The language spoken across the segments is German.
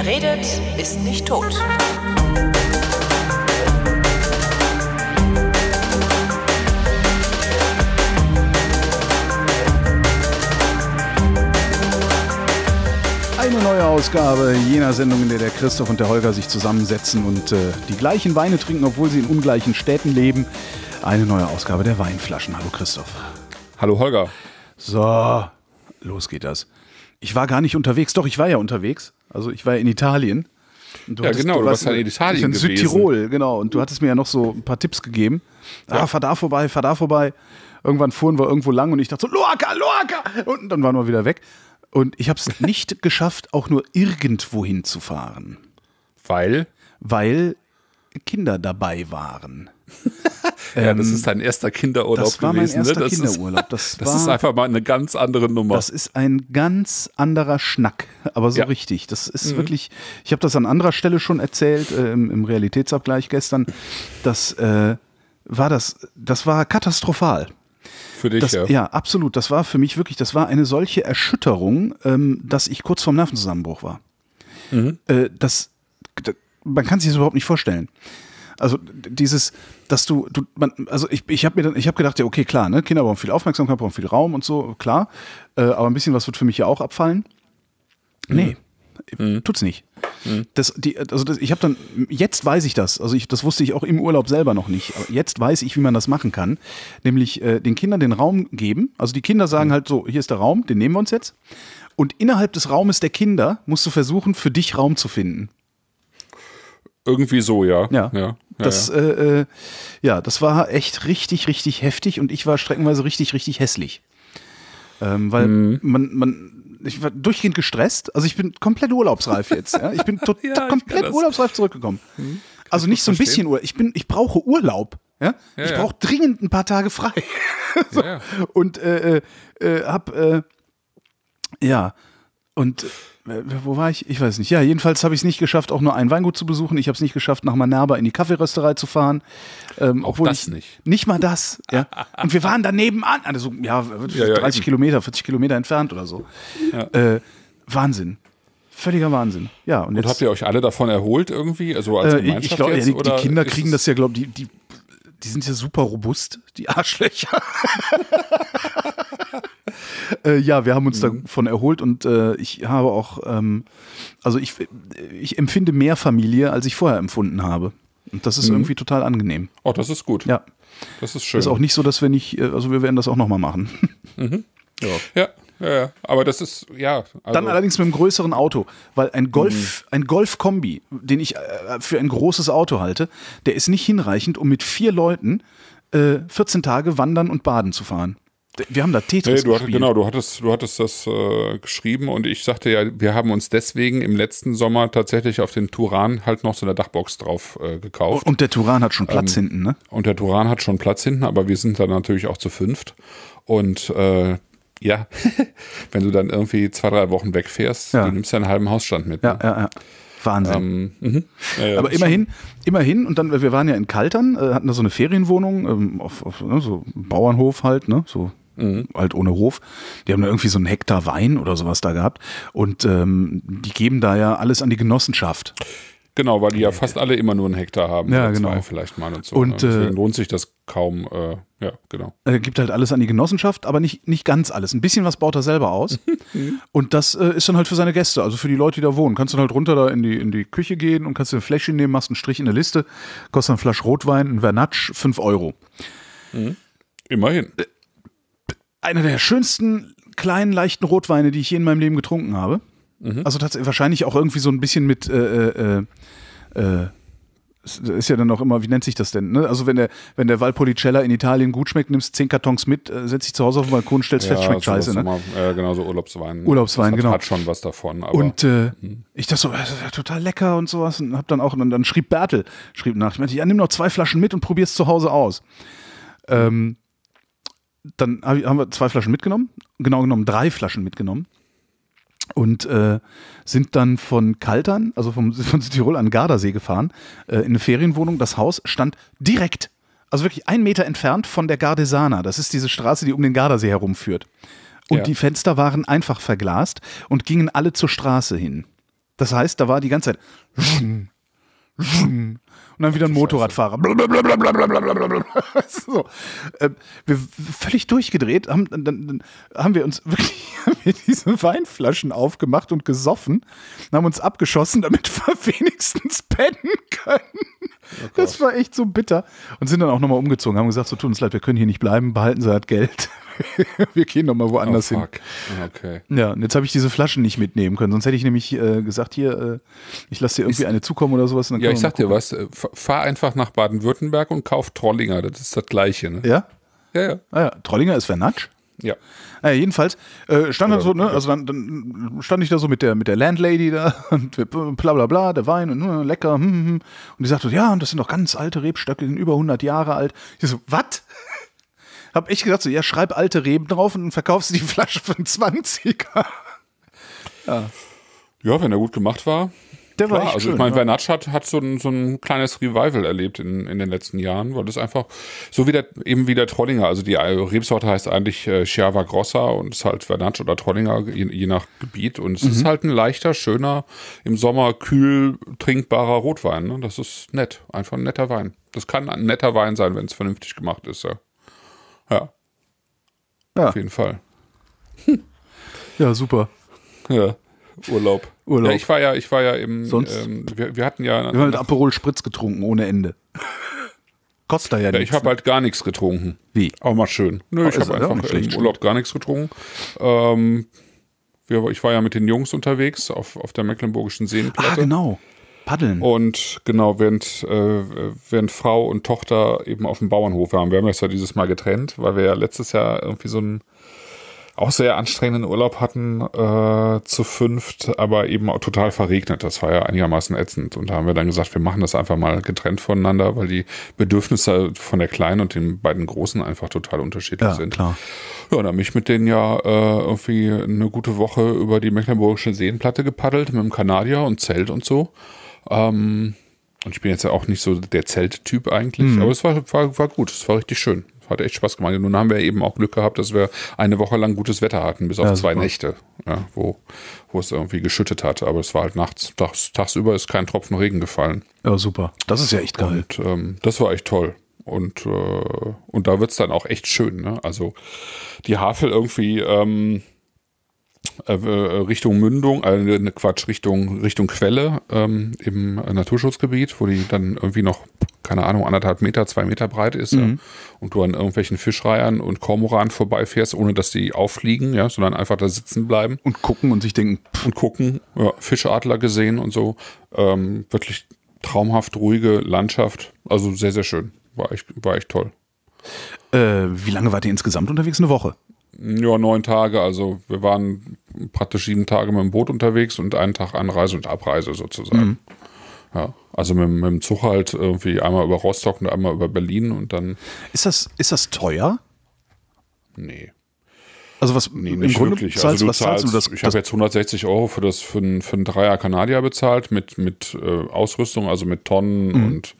Wer redet, ist nicht tot. Eine neue Ausgabe jener Sendung, in der der Christoph und der Holger sich zusammensetzen und äh, die gleichen Weine trinken, obwohl sie in ungleichen Städten leben. Eine neue Ausgabe der Weinflaschen. Hallo Christoph. Hallo Holger. So, los geht das. Ich war gar nicht unterwegs. Doch, ich war ja unterwegs. Also ich war ja in Italien. Und du ja, hattest, genau, du warst halt in Italien. In gewesen. Südtirol, genau. Und du hattest mir ja noch so ein paar Tipps gegeben. Ah, ja. Ah, fahr da vorbei, fahr da vorbei. Irgendwann fuhren wir irgendwo lang und ich dachte so, Loaca, Loaca! Und dann waren wir wieder weg. Und ich habe es nicht geschafft, auch nur irgendwo hinzufahren. Weil? Weil Kinder dabei waren ja, das ähm, ist dein erster Kinderurlaub das war gewesen. Mein ne? erster ne? das, Kinderurlaub. Das, das war, ist einfach mal eine ganz andere Nummer. Das ist ein ganz anderer Schnack, aber so ja. richtig. Das ist mhm. wirklich, ich habe das an anderer Stelle schon erzählt, äh, im, im, Realitätsabgleich gestern. Das äh, war das, das war katastrophal. Für dich, das, ja. Ja, absolut. Das war für mich wirklich, das war eine solche Erschütterung, ähm, dass ich kurz vorm Nervenzusammenbruch war. Mhm. Äh, das, das, man kann sich das überhaupt nicht vorstellen. Also dieses, dass du, du man, also ich, ich habe mir dann, ich habe gedacht, ja, okay, klar, ne, Kinder brauchen viel Aufmerksamkeit, brauchen viel Raum und so, klar. Äh, aber ein bisschen was wird für mich ja auch abfallen. Nee. Mhm. mhm. Tut's nicht. Mhm. Das, die, also das, ich habe dann, jetzt weiß ich das, also ich, das wusste ich auch im Urlaub selber noch nicht, aber jetzt weiß ich, wie man das machen kann, nämlich äh, den Kindern den Raum geben, also die Kinder sagen mhm. halt so, hier ist der Raum, den nehmen wir uns jetzt und innerhalb des Raumes der Kinder musst du versuchen, für dich Raum zu finden. Irgendwie so, ja. Ja. ja. Das, ja, ja. Äh, äh, ja, das war echt richtig, richtig heftig und ich war streckenweise richtig, richtig hässlich. Ähm, weil mhm. man, man, ich war durchgehend gestresst. Also ich bin komplett urlaubsreif jetzt. Ja? Ich bin total ja, komplett urlaubsreif zurückgekommen. Mhm. Also nicht so ein verstehen. bisschen Urlaub. Ich bin, ich brauche Urlaub. Ja? ja ich brauche dringend ein paar Tage frei. so. Und äh, äh, äh, hab äh, ja und äh, wo war ich? Ich weiß nicht. Ja, jedenfalls habe ich es nicht geschafft, auch nur ein Weingut zu besuchen. Ich habe es nicht geschafft, nach Manerba in die Kaffeerösterei zu fahren. Ähm, auch obwohl das ich, nicht. Nicht mal das. Ja. Und wir waren daneben an, also ja, 30 ja, Kilometer, 40 Kilometer entfernt oder so. Äh, Wahnsinn. Völliger Wahnsinn. Ja, und, jetzt, und habt ihr euch alle davon erholt irgendwie? Also als Gemeinschaft äh, ich glaube, ja, die, die, Kinder kriegen das ja, glaube ich, die, die, die sind ja super robust, die Arschlöcher. Äh, ja, wir haben uns mhm. davon erholt und äh, ich habe auch, ähm, also ich, ich empfinde mehr Familie, als ich vorher empfunden habe. Und das ist mhm. irgendwie total angenehm. Oh, das ist gut. Ja. Das ist schön. Ist auch nicht so, dass wir nicht, äh, also wir werden das auch nochmal machen. Mhm. Ja. ja. Ja, aber das ist, ja. Also Dann allerdings mit einem größeren Auto, weil ein Golf, mhm. ein Golf-Kombi, den ich äh, für ein großes Auto halte, der ist nicht hinreichend, um mit vier Leuten äh, 14 Tage wandern und baden zu fahren wir haben da Tetris nee, du hattest, Genau, du hattest, du hattest das äh, geschrieben und ich sagte ja, wir haben uns deswegen im letzten Sommer tatsächlich auf den Turan halt noch so eine Dachbox drauf äh, gekauft. Und, der Turan hat schon ähm, Platz ähm, hinten, ne? Und der Turan hat schon Platz hinten, aber wir sind dann natürlich auch zu fünft. Und äh, ja, wenn du dann irgendwie zwei, drei Wochen wegfährst, ja. du nimmst ja einen halben Hausstand mit. Ne? Ja, ja, ja. Wahnsinn. Ähm, mhm. ja, ja, aber immerhin, schon. immerhin, und dann, wir waren ja in Kaltern, äh, hatten da so eine Ferienwohnung, ähm, auf, auf ne, so Bauernhof halt, ne? So mhm. halt ohne Hof. Die haben da irgendwie so einen Hektar Wein oder sowas da gehabt. Und ähm, die geben da ja alles an die Genossenschaft. Genau, weil die ja äh, fast alle immer nur einen Hektar haben. Ja, genau. Zwei vielleicht mal und so. Und, ne? Deswegen äh, lohnt sich das kaum. Äh, ja, genau. Er äh, gibt halt alles an die Genossenschaft, aber nicht, nicht ganz alles. Ein bisschen was baut er selber aus. Mhm. und das äh, ist dann halt für seine Gäste, also für die Leute, die da wohnen. Kannst du dann halt runter da in die, in die Küche gehen und kannst dir ein Fläschchen nehmen, machst einen Strich in der Liste, kostet ein Flasch Rotwein, ein Vernatsch, 5 Euro. Mhm. Immerhin. Äh, einer der schönsten kleinen, leichten Rotweine, die ich je in meinem Leben getrunken habe. Mhm. Also tatsächlich wahrscheinlich auch irgendwie so ein bisschen mit äh, äh, äh, äh ist ja dann auch immer, wie nennt sich das denn? Ne? Also wenn der, wenn der Valpolicella in Italien gut schmeckt, nimmst du zehn Kartons mit, äh, setzt dich zu Hause auf den Balkon, stellst ja, fest, schmeckt scheiße. Ne? Mal, äh, genau, so Urlaubswein. Urlaubswein, hat, genau. Hat schon was davon. Aber, und äh, hm. ich dachte so, das ist ja total lecker und sowas. Und hab dann auch, und dann schrieb Bertel, schrieb nach, ich meinte, ja, nimm noch zwei Flaschen mit und probier's zu Hause aus. Ähm, dann haben wir zwei Flaschen mitgenommen, genau genommen drei Flaschen mitgenommen und äh, sind dann von Kaltern, also vom, von Südtirol an Gardasee gefahren, äh, in eine Ferienwohnung. Das Haus stand direkt, also wirklich einen Meter entfernt von der Gardesana. Das ist diese Straße, die um den Gardasee herumführt. Und ja. die Fenster waren einfach verglast und gingen alle zur Straße hin. Das heißt, da war die ganze Zeit und dann wieder ein Motorradfahrer. so. Ähm, wir völlig durchgedreht, haben, dann, dann haben wir uns wirklich diese Weinflaschen aufgemacht und gesoffen und haben uns abgeschossen, damit wir wenigstens pennen können. Oh das war echt so bitter. Und sind dann auch nochmal umgezogen, haben gesagt, so tut uns leid, wir können hier nicht bleiben, behalten Sie halt Geld. wir gehen nochmal woanders oh, hin. Ah, okay. Ja, und jetzt habe ich diese Flaschen nicht mitnehmen können, sonst hätte ich nämlich äh, gesagt, hier, äh, ich lasse dir irgendwie ich, eine zukommen oder sowas. ja, ich sag dir was, äh, fahr einfach nach Baden-Württemberg und kauf Trollinger, das ist das Gleiche. Ne? Ja? Ja, ja. Ah, ja. Trollinger ist Vernatsch? Ja. Naja, äh, jedenfalls, äh, stand dann so, ne, also dann, dann, stand ich da so mit der, mit der Landlady da und bla bla bla, der Wein und ne, lecker, hm, hm, hm. Und die sagte, ja, und das sind doch ganz alte Rebstöcke, die sind über 100 Jahre alt. Ich so, was? Hab echt gesagt, so, ja, schreib alte Reben drauf und verkaufst die Flasche von 20er. ja. Ja, wenn er gut gemacht war. Der war Klar, echt also schön, ich meine, ja. Bernatsch hat, hat so, ein, so ein kleines Revival erlebt in, in den letzten Jahren, weil das einfach, so wie der, eben wie der Trollinger, also die Rebsorte heißt eigentlich äh, Chiava Grossa und ist halt Bernatsch oder Trollinger, je, je nach Gebiet. Und es mhm. ist halt ein leichter, schöner, im Sommer kühl trinkbarer Rotwein. Ne? Das ist nett, einfach ein netter Wein. Das kann ein netter Wein sein, wenn es vernünftig gemacht ist. Ja. ja. ja. Auf jeden Fall. Hm. Ja, super. Ja. Urlaub. Urlaub. Ja, ich war ja, ich war ja im. Sonst? Ähm, wir, wir, hatten ja. Wir haben halt Aperol Spritz getrunken ohne Ende. Kostet da ja, ja nichts. Ich habe ne? halt gar nichts getrunken. Wie? Auch mal schön. Nö, oh, ich habe einfach nicht schlecht, im Urlaub gar nichts getrunken. Ähm, wir, ich war ja mit den Jungs unterwegs auf, auf der Mecklenburgischen Seenplatte. Ah, genau. Paddeln. Und genau, während, äh, während Frau und Tochter eben auf dem Bauernhof waren. Wir haben das ja dieses Mal getrennt, weil wir ja letztes Jahr irgendwie so ein auch sehr anstrengenden Urlaub hatten äh, zu fünft, aber eben auch total verregnet. Das war ja einigermaßen ätzend. Und da haben wir dann gesagt, wir machen das einfach mal getrennt voneinander, weil die Bedürfnisse von der Kleinen und den beiden Großen einfach total unterschiedlich ja, sind. Klar. Ja, und dann mich mit denen ja äh, irgendwie eine gute Woche über die Mecklenburgische Seenplatte gepaddelt mit dem Kanadier und Zelt und so. Ähm, und ich bin jetzt ja auch nicht so der Zelttyp eigentlich, mhm. aber es war, war, war gut, es war richtig schön hat echt Spaß gemacht. Nun haben wir eben auch Glück gehabt, dass wir eine Woche lang gutes Wetter hatten, bis auf ja, zwei super. Nächte, ja, wo, wo es irgendwie geschüttet hat. Aber es war halt nachts, tags, tagsüber ist kein Tropfen Regen gefallen. Ja, super. Das ist ja echt geil. Und, ähm, das war echt toll. Und, äh, und da wird es dann auch echt schön. Ne? Also die Havel irgendwie. Ähm, äh, äh, Richtung Mündung, äh, ne, ne, Quatsch, Richtung, Richtung Quelle ähm, im äh, Naturschutzgebiet, wo die dann irgendwie noch, keine Ahnung, anderthalb Meter, zwei Meter breit ist mhm. ja, und du an irgendwelchen Fischreihern und Kormoran vorbeifährst, ohne dass die auffliegen, ja, sondern einfach da sitzen bleiben. Und gucken und sich denken. Pff. Und gucken, ja, Fischadler gesehen und so. Ähm, wirklich traumhaft ruhige Landschaft. Also sehr, sehr schön. War echt, war echt toll. Äh, wie lange wart ihr insgesamt unterwegs? Eine Woche? Ja, neun Tage. Also wir waren praktisch sieben Tage mit dem Boot unterwegs und einen Tag Anreise und Abreise sozusagen. Mhm. Ja, also mit, mit, dem Zug halt irgendwie einmal über Rostock und einmal über Berlin und dann. Ist das, ist das teuer? Nee. Also was nee, im Grunde wirklich. Zahlst, also du was zahlst, zahlst du das? Ich habe jetzt 160 Euro für das für einen, für einen Dreier Kanadier bezahlt mit mit äh, Ausrüstung, also mit Tonnen mhm. und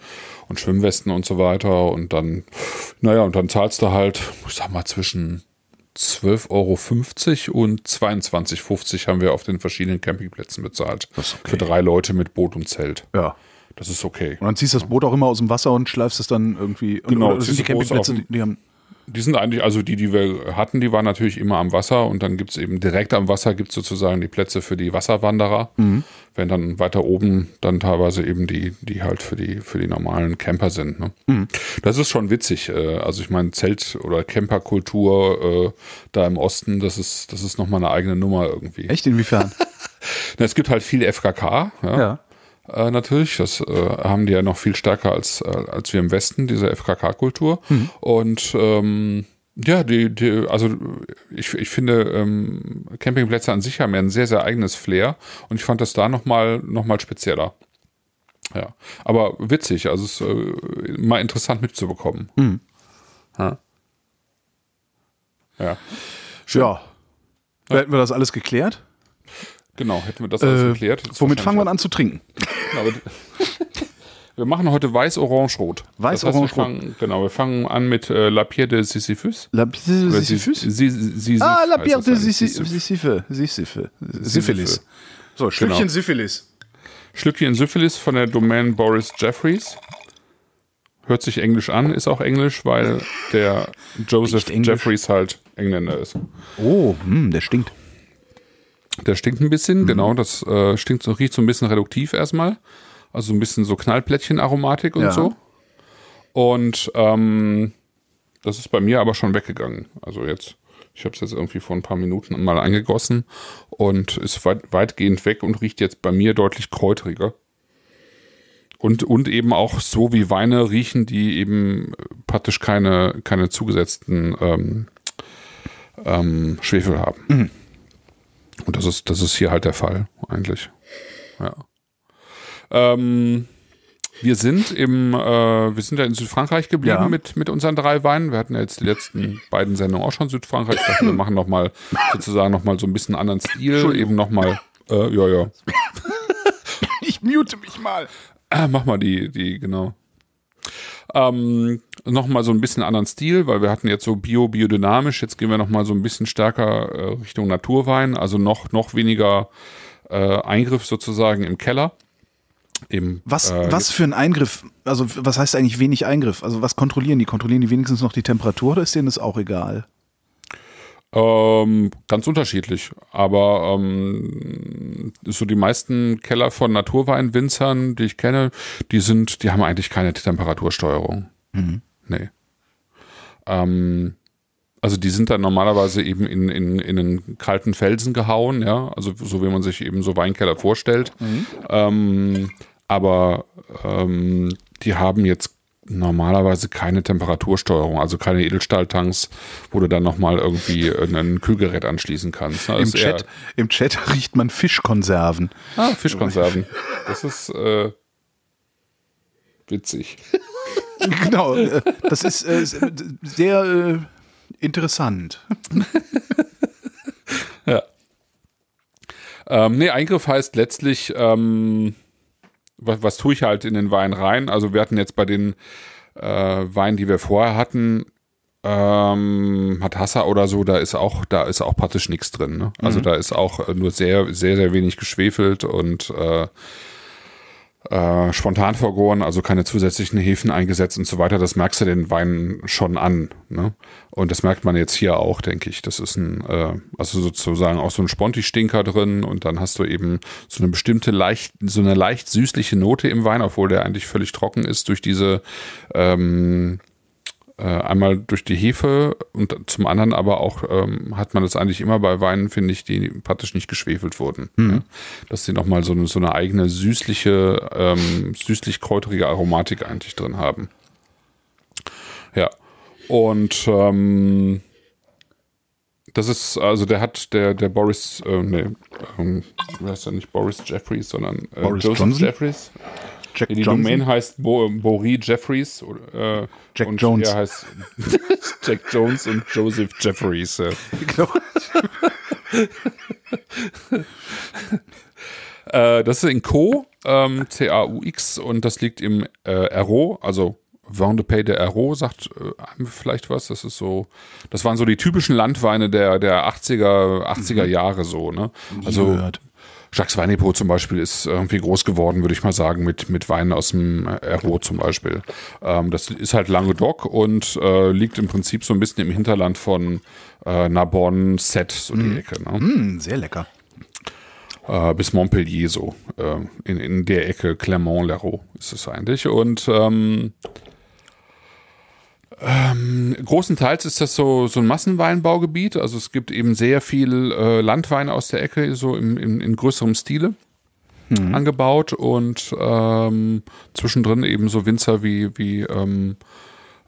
und Schwimmwesten und so weiter und dann naja und dann zahlst du halt, ich sag mal zwischen 12,50 Euro und 22,50 Euro haben wir auf den verschiedenen Campingplätzen bezahlt. Okay. Für drei Leute mit Boot und Zelt. Ja. Das ist okay. Und dann ziehst du das Boot auch immer aus dem Wasser und schleifst es dann irgendwie. Genau, und, oder, oder die Campingplätze, die haben die sind eigentlich, also die, die wir hatten, die waren natürlich immer am Wasser und dann gibt es eben direkt am Wasser gibt sozusagen die Plätze für die Wasserwanderer. Mhm. Wenn dann weiter oben dann teilweise eben die, die halt für die, für die normalen Camper sind. Ne? Mhm. Das ist schon witzig. Äh, also ich meine, Zelt- oder Camperkultur äh, da im Osten, das ist, das ist nochmal eine eigene Nummer irgendwie. Echt? Inwiefern? es gibt halt viel FKK. Ja? ja. Äh, natürlich, das äh, haben die ja noch viel stärker als, äh, als wir im Westen, diese FKK-Kultur. Mhm. Und ähm, ja, die, die, also ich, ich finde, ähm, Campingplätze an sich haben ja ein sehr, sehr eigenes Flair und ich fand das da nochmal noch mal spezieller. Ja, aber witzig, also es äh, mal interessant mitzubekommen. Mhm. Ja. Ja. ja. Hätten wir das alles geklärt? Genau, hätten wir das alles äh, erklärt. Das womit fangen wir an zu trinken? wir machen heute weiß-orange-rot. Weiß-orange-rot. Das heißt, genau, wir fangen an mit äh, La Pierre de Sisyphus. La Pierre de Sisyphus? Sisyphus? Ah, La Pierre de Sisyphus. Syphilis. So, genau. Schlückchen genau. Syphilis. Schlückchen Syphilis von der Domain Boris Jeffries. Hört sich englisch an, ist auch englisch, weil der Joseph Jeffries halt Engländer ist. Oh, hm, der stinkt. Der stinkt ein bisschen, mhm. genau. Das äh, stinkt so, riecht so ein bisschen reduktiv erstmal. Also ein bisschen so Knallplättchen-Aromatik und ja. so. Und ähm, das ist bei mir aber schon weggegangen. Also jetzt, ich habe es jetzt irgendwie vor ein paar Minuten mal eingegossen und ist weit, weitgehend weg und riecht jetzt bei mir deutlich kräutriger. Und, und eben auch so wie Weine riechen, die eben praktisch keine, keine zugesetzten ähm, ähm, Schwefel haben. Mhm. Und das ist, das ist hier halt der Fall, eigentlich. Ja. Ähm, wir sind im, äh, wir sind ja in Südfrankreich geblieben ja. mit, mit unseren drei Weinen. Wir hatten ja jetzt die letzten beiden Sendungen auch schon Südfrankreich. Ich dachte, wir machen nochmal sozusagen nochmal so ein bisschen anderen Stil, eben nochmal, äh, ja, ja. Ich mute mich mal. Ah, mach mal die, die, genau. Ähm, nochmal so ein bisschen anderen Stil, weil wir hatten jetzt so bio, biodynamisch, jetzt gehen wir nochmal so ein bisschen stärker äh, Richtung Naturwein, also noch, noch weniger äh, Eingriff sozusagen im Keller. Eben, was, äh, was für ein Eingriff, also was heißt eigentlich wenig Eingriff? Also was kontrollieren die? Kontrollieren die wenigstens noch die Temperatur oder ist denen das auch egal? Ähm, ganz unterschiedlich. Aber ähm, so die meisten Keller von Naturweinwinzern, die ich kenne, die sind, die haben eigentlich keine Temperatursteuerung. Mhm. Nee. Ähm, also die sind dann normalerweise eben in, in, in einen kalten Felsen gehauen, ja, also so wie man sich eben so Weinkeller vorstellt. Mhm. Ähm, aber ähm, die haben jetzt normalerweise keine Temperatursteuerung, also keine Edelstahltanks, wo du dann nochmal irgendwie ein Kühlgerät anschließen kannst. Ne? Im Chat, Im, Chat, riecht man Fischkonserven. Ah, Fischkonserven. Das ist äh, witzig. genau, äh, das ist äh, sehr äh, interessant. ja. Ähm, nee, Eingriff heißt letztlich, ähm, was, was tue ich halt in den Wein rein? Also wir hatten jetzt bei den äh, Weinen, die wir vorher hatten, ähm, hat oder so, da ist auch, da ist auch praktisch nichts drin. Ne? Also mhm. da ist auch äh, nur sehr, sehr, sehr wenig geschwefelt und äh, äh, spontan vergoren, also keine zusätzlichen Hefen eingesetzt und so weiter. Das merkst du den Wein schon an. Ne? Und das merkt man jetzt hier auch, denke ich. Das ist ein, äh, also sozusagen auch so ein Sponti-Stinker drin und dann hast du eben so eine bestimmte leicht, so eine leicht süßliche Note im Wein, obwohl der eigentlich völlig trocken ist durch diese ähm, äh, einmal durch die Hefe und zum anderen aber auch ähm, hat man das eigentlich immer bei Weinen, finde ich, die praktisch nicht geschwefelt wurden. Mhm. Ja? Dass sie nochmal so, eine, so eine eigene süßliche, ähm, süßlich-kräuterige Aromatik eigentlich drin haben. Ja. Und ähm, das ist, also der hat, der, der Boris, äh, nee, ähm, wer ist ja nicht Boris Jeffries, sondern äh, Boris Joseph Johnson? Jeffries. Jack die Johnson? Domain heißt Bo, Borie Jeffries. Äh, Jack und Jones. Er heißt Jack Jones und Joseph Jeffries. Äh. Genau. äh, das ist in Co, ähm, C-A-U-X, und das liegt im äh, RO, also Vendepay de Arro sagt äh, vielleicht was. Das ist so, das waren so die typischen Landweine der, der 80er, 80er mhm. Jahre so, ne? Also gehört. Jacques Weinepo zum Beispiel ist irgendwie groß geworden, würde ich mal sagen, mit, mit Weinen aus dem Ero zum Beispiel. Ähm, das ist halt Languedoc und äh, liegt im Prinzip so ein bisschen im Hinterland von äh, Narbonne, Set, so mm. die mhm. Ecke. Ne? Mm, sehr lecker. Äh, bis Montpellier so. Äh, in, in der Ecke Clermont-Lerot ist es eigentlich. Und ähm, ähm, großenteils ist das so, so ein Massenweinbaugebiet. Also es gibt eben sehr viel äh, Landwein aus der Ecke, so im, im in größerem Stile mhm. angebaut und ähm, zwischendrin eben so Winzer wie, wie ähm,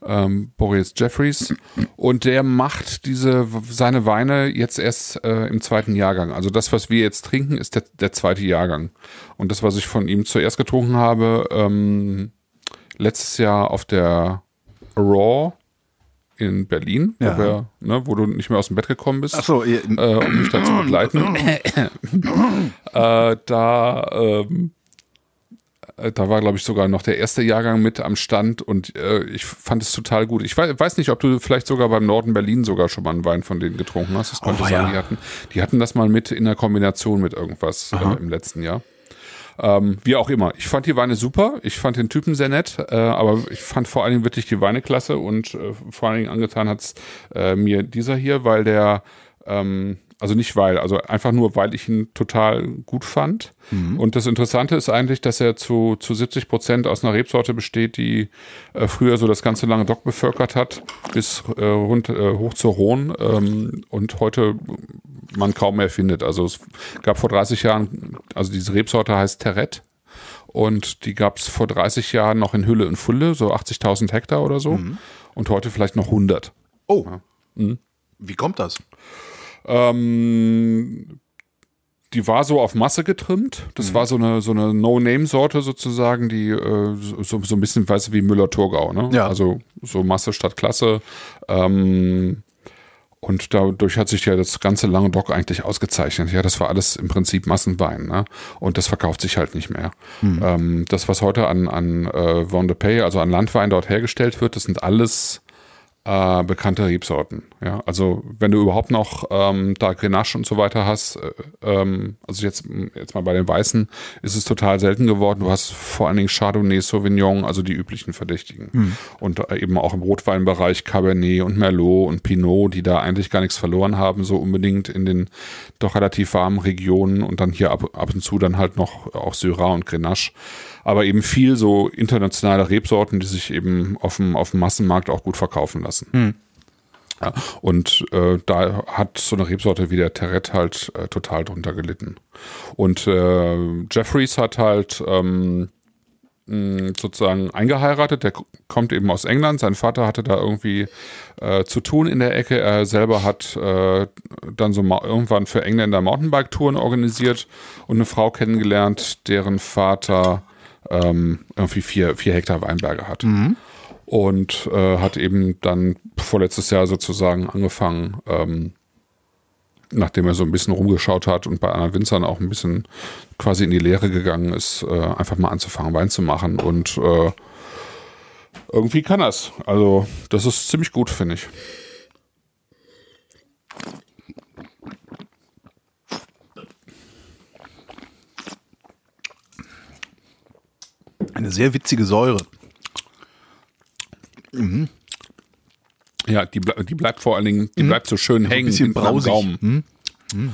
ähm, Boris Jeffries. Und der macht diese, seine Weine jetzt erst äh, im zweiten Jahrgang. Also das, was wir jetzt trinken, ist der, der zweite Jahrgang. Und das, was ich von ihm zuerst getrunken habe, ähm, letztes Jahr auf der Raw in Berlin, ja. wo, wir, ne, wo, du nicht mehr aus dem Bett gekommen bist, so, äh, um mich da zu begleiten. äh, da, ähm, äh, da war, glaube ich, sogar noch der erste Jahrgang mit am Stand und äh, ich fand es total gut. Ich weiß, weiß, nicht, ob du vielleicht sogar beim Norden Berlin sogar schon mal einen Wein von denen getrunken hast. Das oh, konnte oh, sein. Ja. Die, hatten, die hatten das mal mit in der Kombination mit irgendwas äh, im letzten Jahr. Ähm, wie auch immer. Ich fand die Weine super. Ich fand den Typen sehr nett. Äh, aber ich fand vor allen Dingen wirklich die Weine klasse. Und äh, vor allen Dingen angetan hat's äh, mir dieser hier, weil der ähm, also nicht weil, also einfach nur, weil ich ihn total gut fand. Mhm. Und das Interessante ist eigentlich, dass er zu, zu 70 Prozent aus einer Rebsorte besteht, die äh, früher so das ganze lange Dock bevölkert hat, bis äh, rund, äh, hoch zur Rhone ähm, und heute man kaum mehr findet. Also es gab vor 30 Jahren, also diese Rebsorte heißt Terret, und die gab es vor 30 Jahren noch in Hülle und Fülle, so 80.000 Hektar oder so. Mhm. Und heute vielleicht noch 100. Oh. Ja. Mhm. Wie kommt das? Ähm, die war so auf Masse getrimmt. Das mhm. war so eine, so eine No-Name-Sorte sozusagen, die äh, so, so ein bisschen, weißt wie Müller-Thurgau, ne? Ja. Also so Masse statt Klasse. Ähm, und dadurch hat sich ja das ganze lange Dock eigentlich ausgezeichnet. Ja, das war alles im Prinzip Massenwein. Ne? Und das verkauft sich halt nicht mehr. Hm. Ähm, das, was heute an, an äh, Pay, also an Landwein dort hergestellt wird, das sind alles äh, bekannte Rebsorten. Ja? Also wenn du überhaupt noch ähm, da Grenache und so weiter hast, äh, ähm, also jetzt, jetzt mal bei den Weißen, ist es total selten geworden. Du hast vor allen Dingen Chardonnay, Sauvignon, also die üblichen Verdächtigen. Mhm. Und äh, eben auch im Rotweinbereich Cabernet und Merlot und Pinot, die da eigentlich gar nichts verloren haben, so unbedingt in den doch relativ warmen Regionen und dann hier ab, ab und zu dann halt noch auch Syrah und Grenache aber eben viel so internationale Rebsorten, die sich eben auf dem, auf dem Massenmarkt auch gut verkaufen lassen. Hm. Ja, und äh, da hat so eine Rebsorte wie der Terret halt äh, total drunter gelitten. Und äh, Jeffries hat halt ähm, hm, sozusagen eingeheiratet, der kommt eben aus England, sein Vater hatte da irgendwie äh, zu tun in der Ecke, er selber hat äh, dann so irgendwann für Engländer Mountainbike-Touren organisiert und eine Frau kennengelernt, deren Vater ähm, irgendwie vier, vier Hektar Weinberge hat. Mhm. Und äh, hat eben dann vorletztes Jahr sozusagen angefangen, ähm, nachdem er so ein bisschen rumgeschaut hat und bei anderen Winzern auch ein bisschen quasi in die Lehre gegangen ist, äh, einfach mal anzufangen, Wein zu machen. Und äh, irgendwie kann das. Also, das ist ziemlich gut, finde ich. Eine sehr witzige Säure. Mhm. Ja, die, die bleibt vor allen Dingen, die mhm. bleibt so schön hängen. Ein bisschen brausig. Mhm. Mhm.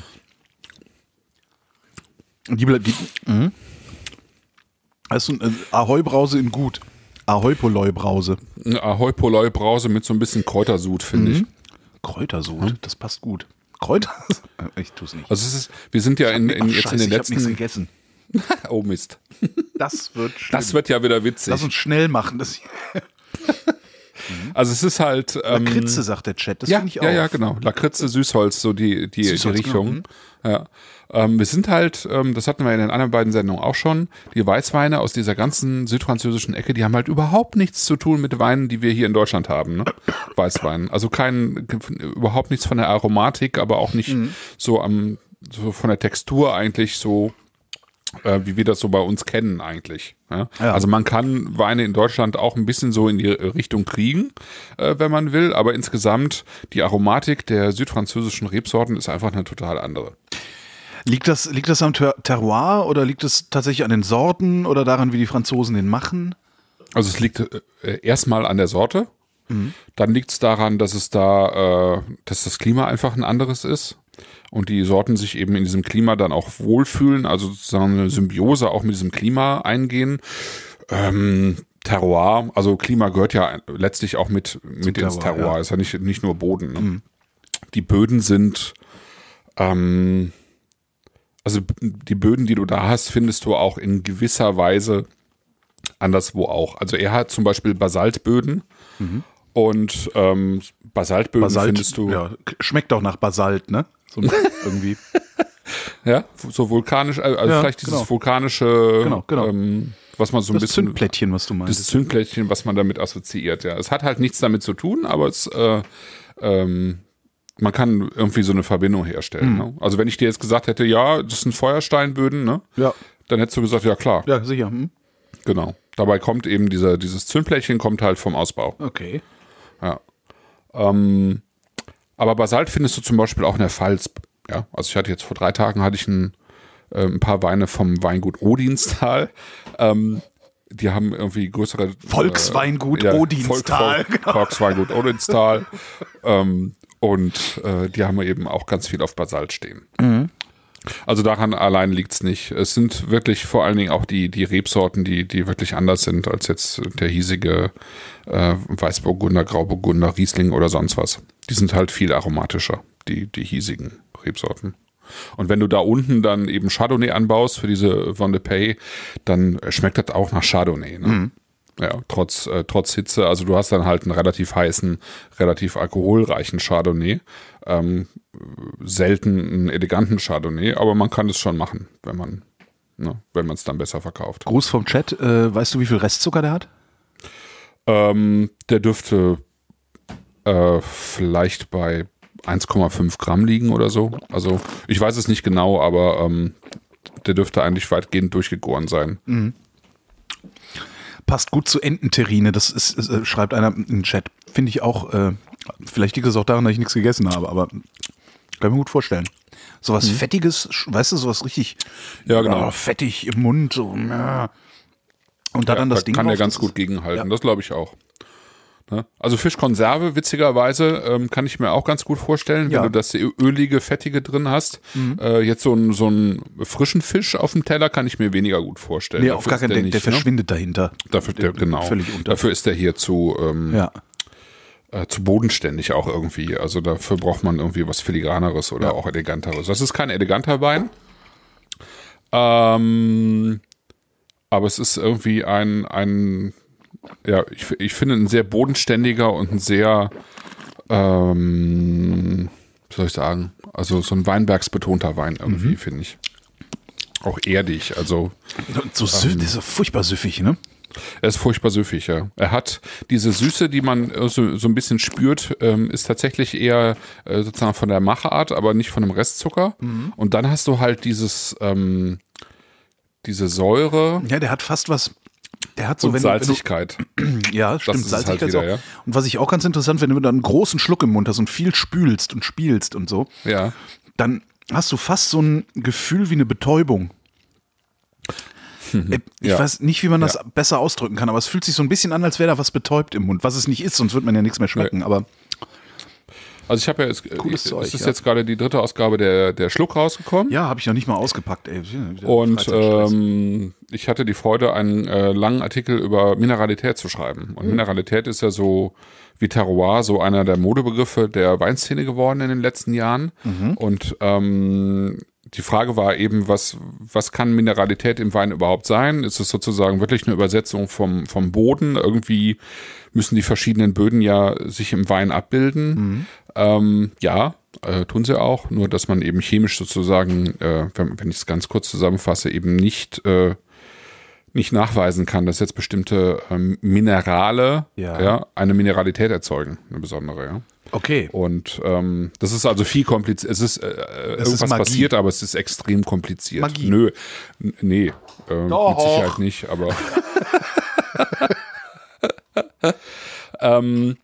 Die bleibt, die, mhm. Das äh, Ahoi-Brause in gut. Ahoi-Poloi-Brause. Ahoi-Poloi-Brause mit so ein bisschen Kräutersud, finde ich. Mhm. Kräutersud, das passt gut. Kräuter? Ich tue es nicht. Also es ist, wir sind ja in, in jetzt Scheiße, in den letzten. Ich gegessen. oh Mist. Das wird schlimm. Das wird ja wieder witzig. Lass uns schnell machen. Das also es ist halt. Ähm, Lakritze, sagt der Chat, das ja, finde ich auch. Ja, ja, genau. Lakritze, Süßholz, so die, die, Süßholz, die genau. Richtung. Genau. Ja. Ähm, wir sind halt, ähm, das hatten wir in den anderen beiden Sendungen auch schon, die Weißweine aus dieser ganzen südfranzösischen Ecke, die haben halt überhaupt nichts zu tun mit Weinen, die wir hier in Deutschland haben. Ne? Weißwein. Also kein, überhaupt nichts von der Aromatik, aber auch nicht mhm. so am so von der Textur eigentlich so äh, wie wir das so bei uns kennen eigentlich. Ja? Ja. Also man kann Weine in Deutschland auch ein bisschen so in die äh, Richtung kriegen, äh, wenn man will, aber insgesamt die Aromatik der südfranzösischen Rebsorten ist einfach eine total andere. Liegt das, liegt das am Ter Terroir oder liegt es tatsächlich an den Sorten oder daran, wie die Franzosen den machen? Also es liegt äh, erstmal an der Sorte. Mhm. Dann liegt es daran, dass es da, äh, dass das Klima einfach ein anderes ist und die Sorten sich eben in diesem Klima dann auch wohlfühlen, also sozusagen eine Symbiose auch mit diesem Klima eingehen. Ähm, Terroir, also Klima gehört ja letztlich auch mit, mit Terroir, ins Terroir, ja. ist ja nicht, nicht nur Boden. Ne? Mhm. Die Böden sind, ähm, also die Böden, die du da hast, findest du auch in gewisser Weise anderswo auch. Also er hat zum Beispiel Basaltböden. Mhm. Und ähm, Basaltböden Basalt, findest du. Ja, schmeckt auch nach Basalt, ne? So irgendwie. ja. So vulkanisch, also ja, vielleicht dieses genau. vulkanische, genau, genau. Ähm, was man so ein das bisschen. Das Zündplättchen, was du meinst. Das Zündplättchen, was man damit assoziiert, ja. Es hat halt nichts damit zu tun, aber es, äh, ähm, man kann irgendwie so eine Verbindung herstellen. Mhm. Ne? Also wenn ich dir jetzt gesagt hätte, ja, das sind Feuersteinböden, ne? Ja. Dann hättest du gesagt, ja klar. Ja, sicher. Hm. Genau. Dabei kommt eben dieser, dieses Zündplättchen kommt halt vom Ausbau. Okay. Ja. Ähm, aber Basalt findest du zum Beispiel auch in der Pfalz. Ja, also ich hatte jetzt vor drei Tagen hatte ich ein, äh, ein paar Weine vom Weingut Odinstal. Ähm, die haben irgendwie größere äh, Volksweingut äh, ja, Odinstal. Volk, genau. Volk, Volksweingut Odinstal. ähm, und äh, die haben eben auch ganz viel auf Basalt stehen. Mhm. Also daran allein liegt es nicht. Es sind wirklich vor allen Dingen auch die, die Rebsorten, die, die wirklich anders sind als jetzt der hiesige äh, Weißburgunder, Grauburgunder, Riesling oder sonst was. Die sind halt viel aromatischer, die, die hiesigen Rebsorten. Und wenn du da unten dann eben Chardonnay anbaust für diese Vendée Pay, dann schmeckt das auch nach Chardonnay. Ne? Mhm. Ja, trotz, äh, trotz Hitze. Also du hast dann halt einen relativ heißen, relativ alkoholreichen Chardonnay. Ähm, selten einen eleganten Chardonnay, aber man kann es schon machen, wenn man ne, es dann besser verkauft. Gruß vom Chat. Äh, weißt du, wie viel Restzucker der hat? Ähm, der dürfte äh, vielleicht bei 1,5 Gramm liegen oder so. Also ich weiß es nicht genau, aber ähm, der dürfte eigentlich weitgehend durchgegoren sein. Mhm passt gut zu Ententerrine, das ist, ist äh, schreibt einer im Chat. Finde ich auch, äh, vielleicht liegt es auch daran, dass ich nichts gegessen habe, aber kann mir gut vorstellen. Sowas mhm. Fettiges, weißt du, sowas richtig ja, genau. Oh, fettig im Mund. So, ja. Und da ja, dann das da Ding. Kann er ganz gut gegenhalten, ja. das glaube ich auch. Ne? Also Fischkonserve, witzigerweise, ähm, kann ich mir auch ganz gut vorstellen, ja. wenn du das ölige, fettige drin hast. Mhm. Äh, jetzt so, ein, so einen frischen Fisch auf dem Teller kann ich mir weniger gut vorstellen. Nee, auf gar keinen der, nicht, ne? der verschwindet ne? dahinter. Dafür, der, genau. Völlig unter. Dafür ist der hier zu. Ähm, ja. Äh, zu bodenständig auch irgendwie. Also dafür braucht man irgendwie was filigraneres oder ja. auch eleganteres. Das ist kein eleganter Wein. Ähm, aber es ist irgendwie ein, ein ja, ich, ich finde ein sehr bodenständiger und ein sehr, ähm, wie soll ich sagen, also so ein weinbergsbetonter Wein irgendwie, mhm. finde ich. Auch erdig, also. Und so ähm, so furchtbar süffig, ne? Er ist furchtbar süffig, ja. Er hat diese Süße, die man äh, so, so ein bisschen spürt, ähm, ist tatsächlich eher äh, sozusagen von der Macheart, aber nicht von dem Restzucker. Mhm. Und dann hast du halt dieses, ähm, diese Säure. Ja, der hat fast was der hat so und Salzigkeit. Du, ja, stimmt. Das halt Salzigkeit halt wieder, auch. Ja. Und was ich auch ganz interessant finde, wenn du dann einen großen Schluck im Mund hast und viel spülst und spielst und so, ja. dann hast du fast so ein Gefühl wie eine Betäubung. Mhm. Äh, ich ja. weiß nicht, wie man das ja. besser ausdrücken kann, aber es fühlt sich so ein bisschen an, als wäre da was betäubt im Mund, was es nicht ist, sonst würde man ja nichts mehr schmecken. Äh, aber also ich habe ja, es, Cooles Zeug, es ist ja. jetzt gerade die dritte Ausgabe der, der Schluck rausgekommen. Ja, habe ich noch nicht mal ausgepackt. Ey. Und ähm, ich hatte die Freude, einen äh, langen Artikel über Mineralität zu schreiben. Und mhm. Mineralität ist ja so wie Terroir, so einer der Modebegriffe der Weinszene geworden in den letzten Jahren. Mhm. Und ähm, die Frage war eben, was, was kann Mineralität im Wein überhaupt sein? Ist es sozusagen wirklich eine Übersetzung vom, vom Boden? Irgendwie müssen die verschiedenen Böden ja sich im Wein abbilden. Mhm. Ähm, ja, äh, tun sie auch, nur dass man eben chemisch sozusagen, äh, wenn, wenn ich es ganz kurz zusammenfasse, eben nicht, äh, nicht nachweisen kann, dass jetzt bestimmte ähm, Minerale ja. ja. eine Mineralität erzeugen, eine besondere, ja. Okay. Und ähm, das ist also viel kompliziert. Es ist äh, äh irgendwas ist passiert, aber es ist extrem kompliziert. Magie. Nö, Nee. nee, äh, mit Sicherheit nicht, aber. ähm,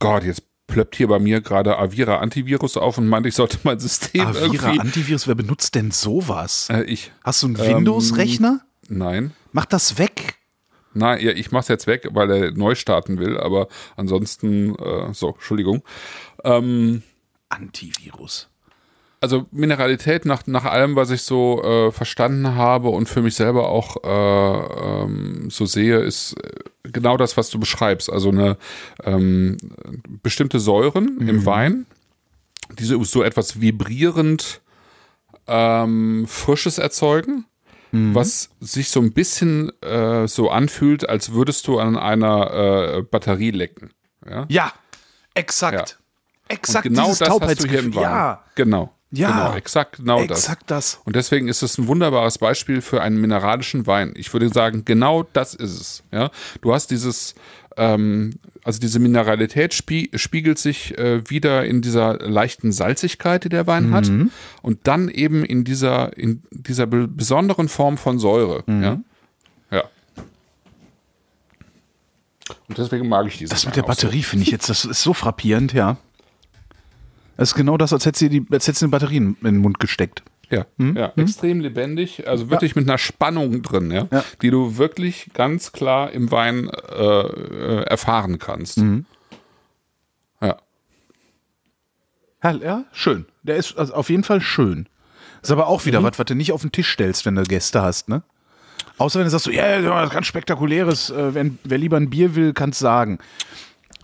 Gott, jetzt plöppt hier bei mir gerade Avira Antivirus auf und meint, ich sollte mein System Avira irgendwie... Antivirus, wer benutzt denn sowas? Äh, ich. Hast du einen ähm, Windows-Rechner? Nein. Mach das weg. Nein, ja, ich mach's jetzt weg, weil er neu starten will, aber ansonsten, äh, so, Entschuldigung. Ähm, Antivirus. Also Mineralität nach, nach allem, was ich so äh, verstanden habe und für mich selber auch äh, ähm, so sehe, ist äh, genau das, was du beschreibst. Also eine ähm, bestimmte Säuren mhm. im Wein, die so, so etwas vibrierend ähm, Frisches erzeugen, mhm. was sich so ein bisschen äh, so anfühlt, als würdest du an einer äh, Batterie lecken. Ja, ja exakt. Ja. Exakt, Und genau das hast du hier im Wein. Ja. Genau. Ja, genau, exakt genau exakt das. das. Und deswegen ist es ein wunderbares Beispiel für einen mineralischen Wein. Ich würde sagen, genau das ist es. Ja, du hast dieses, ähm, also diese Mineralität spie spiegelt sich äh, wieder in dieser leichten Salzigkeit, die der Wein mhm. hat, und dann eben in dieser in dieser besonderen Form von Säure. Mhm. Ja. Und deswegen mag ich dieses. Das mit der Batterie so. finde ich jetzt, das ist so frappierend, ja. Das ist genau das, als hättest du die, als hättest du Batterien in den Mund gesteckt. Ja, hm? ja hm? extrem lebendig, also wirklich ja. mit einer Spannung drin, ja, ja, die du wirklich ganz klar im Wein äh, äh erfahren kannst. Mhm. Ja. Ja, schön. Der ist also auf jeden Fall schön. Ist aber auch wieder mhm. was, was du nicht auf den Tisch stellst, wenn du Gäste hast, ne? Außer wenn du sagst, so, ja, yeah, ganz spektakuläres, äh, wer lieber ein Bier will, kann es sagen.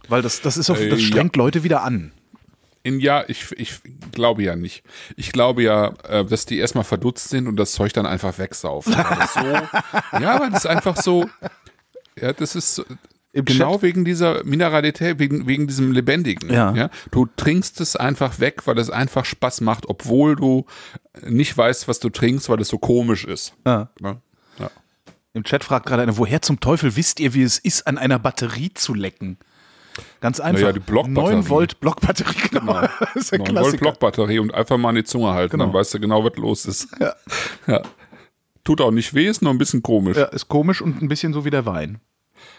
Weil das, das ist auch, das äh, strengt ja. Leute wieder an in ja, ich, ich glaube ja nicht. Ich glaube ja, äh, dass die erstmal verdutzt sind und das Zeug dann einfach wegsaufen. so, ja, weil das ist einfach so. Ja, das ist Im genau Chat. wegen dieser Mineralität, wegen, wegen diesem Lebendigen. Ja. ja. Du trinkst es einfach weg, weil es einfach Spaß macht, obwohl du nicht weißt, was du trinkst, weil es so komisch ist. Ja. ja. Im Chat fragt gerade einer, woher zum Teufel wisst ihr, wie es ist, an einer Batterie zu lecken? Ganz einfach. Naja, die Blockbatterie. 9 Volt Blockbatterie, genau. genau. Das ist ein 9 Klassiker. Volt Blockbatterie und einfach mal in die Zunge halten, genau. dann weißt du genau, was los ist. Ja. ja. Tut auch nicht weh, ist nur ein bisschen komisch. Ja, ist komisch und ein bisschen so wie der Wein.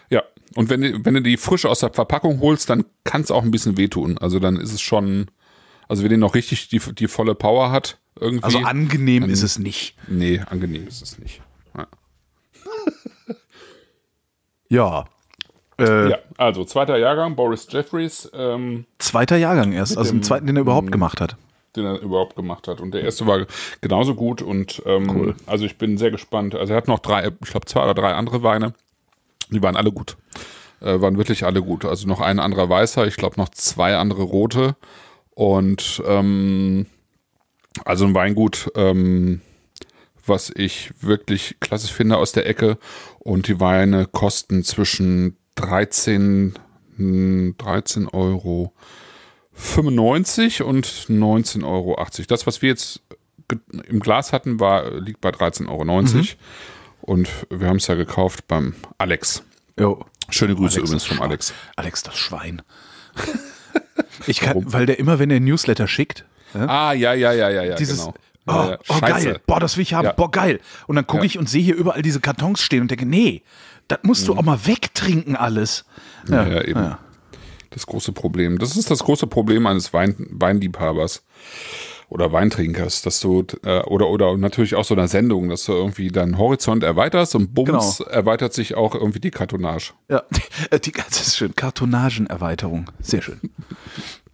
Ja, und wenn, wenn du die frisch aus der Verpackung holst, dann kann es auch ein bisschen wehtun. Also dann ist es schon, also wenn die noch richtig die, die volle Power hat, irgendwie. Also angenehm dann, ist es nicht. Nee, angenehm ist es nicht. Ja. ja. Äh, ja, also zweiter Jahrgang, Boris Jeffries. Ähm, zweiter Jahrgang erst, also im zweiten, den er überhaupt gemacht hat. Den er überhaupt gemacht hat. Und der erste war genauso gut und ähm, cool. also ich bin sehr gespannt. Also er hat noch drei, ich glaube zwei oder drei andere Weine. Die waren alle gut. Äh, waren wirklich alle gut. Also noch ein anderer weißer, ich glaube noch zwei andere rote. Und ähm, also ein Weingut, ähm, was ich wirklich klasse finde aus der Ecke. Und die Weine kosten zwischen 13, 13 hm, Euro 95 und 19,80 Euro. Das, was wir jetzt im Glas hatten, war, liegt bei 13,90 Euro. Mhm. Und wir haben es ja gekauft beim Alex. Jo. Schöne Grüße Alex, übrigens vom Alex. Alex, das Schwein. ich kann, weil der immer, wenn er Newsletter schickt. Ja? Ah, ja, ja, ja, ja, ja. Dieses, genau. Oh, ja, ja. oh geil. Boah, das will ich haben. Boah, geil. Und dann gucke ich und sehe hier überall diese Kartons stehen und denke, nee, das musst mhm. du auch mal wegtrinken alles. Ja, ja eben. Ja. Das große Problem. Das ist das große Problem eines Wein, Weinliebhabers oder Weintrinkers, dass du äh, oder oder natürlich auch so einer Sendung, dass du irgendwie deinen Horizont erweiterst und bums genau. erweitert sich auch irgendwie die Kartonage. Ja, die, das ist schön. Kartonagenerweiterung, sehr schön.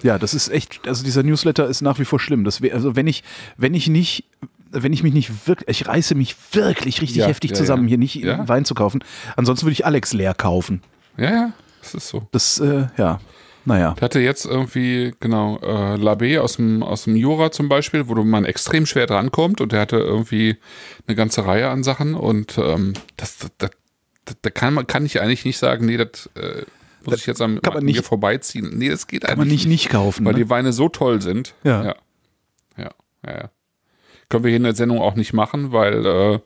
ja, das ist echt. Also dieser Newsletter ist nach wie vor schlimm. Das wär, also wenn ich wenn ich nicht wenn ich mich nicht wirklich, ich reiße mich wirklich richtig ja, heftig ja, zusammen, ja. hier nicht Wein zu kaufen. Ansonsten würde ich Alex leer kaufen. Ja, ja, das ist so. Das, äh, ja. Naja. Ich hatte jetzt irgendwie, genau, äh, Labé aus dem, aus dem Jura zum Beispiel, wo man extrem schwer drankommt und der hatte irgendwie eine ganze Reihe an Sachen und ähm, das, das, da kann man, kann ich eigentlich nicht sagen, nee, das äh, muss das ich jetzt am kann man nicht, hier vorbeiziehen. Nee, das geht kann eigentlich. Kann man nicht nicht kaufen. Weil ne? die Weine so toll sind. ja. ja, ja, ja. ja können wir hier in der Sendung auch nicht machen, weil äh,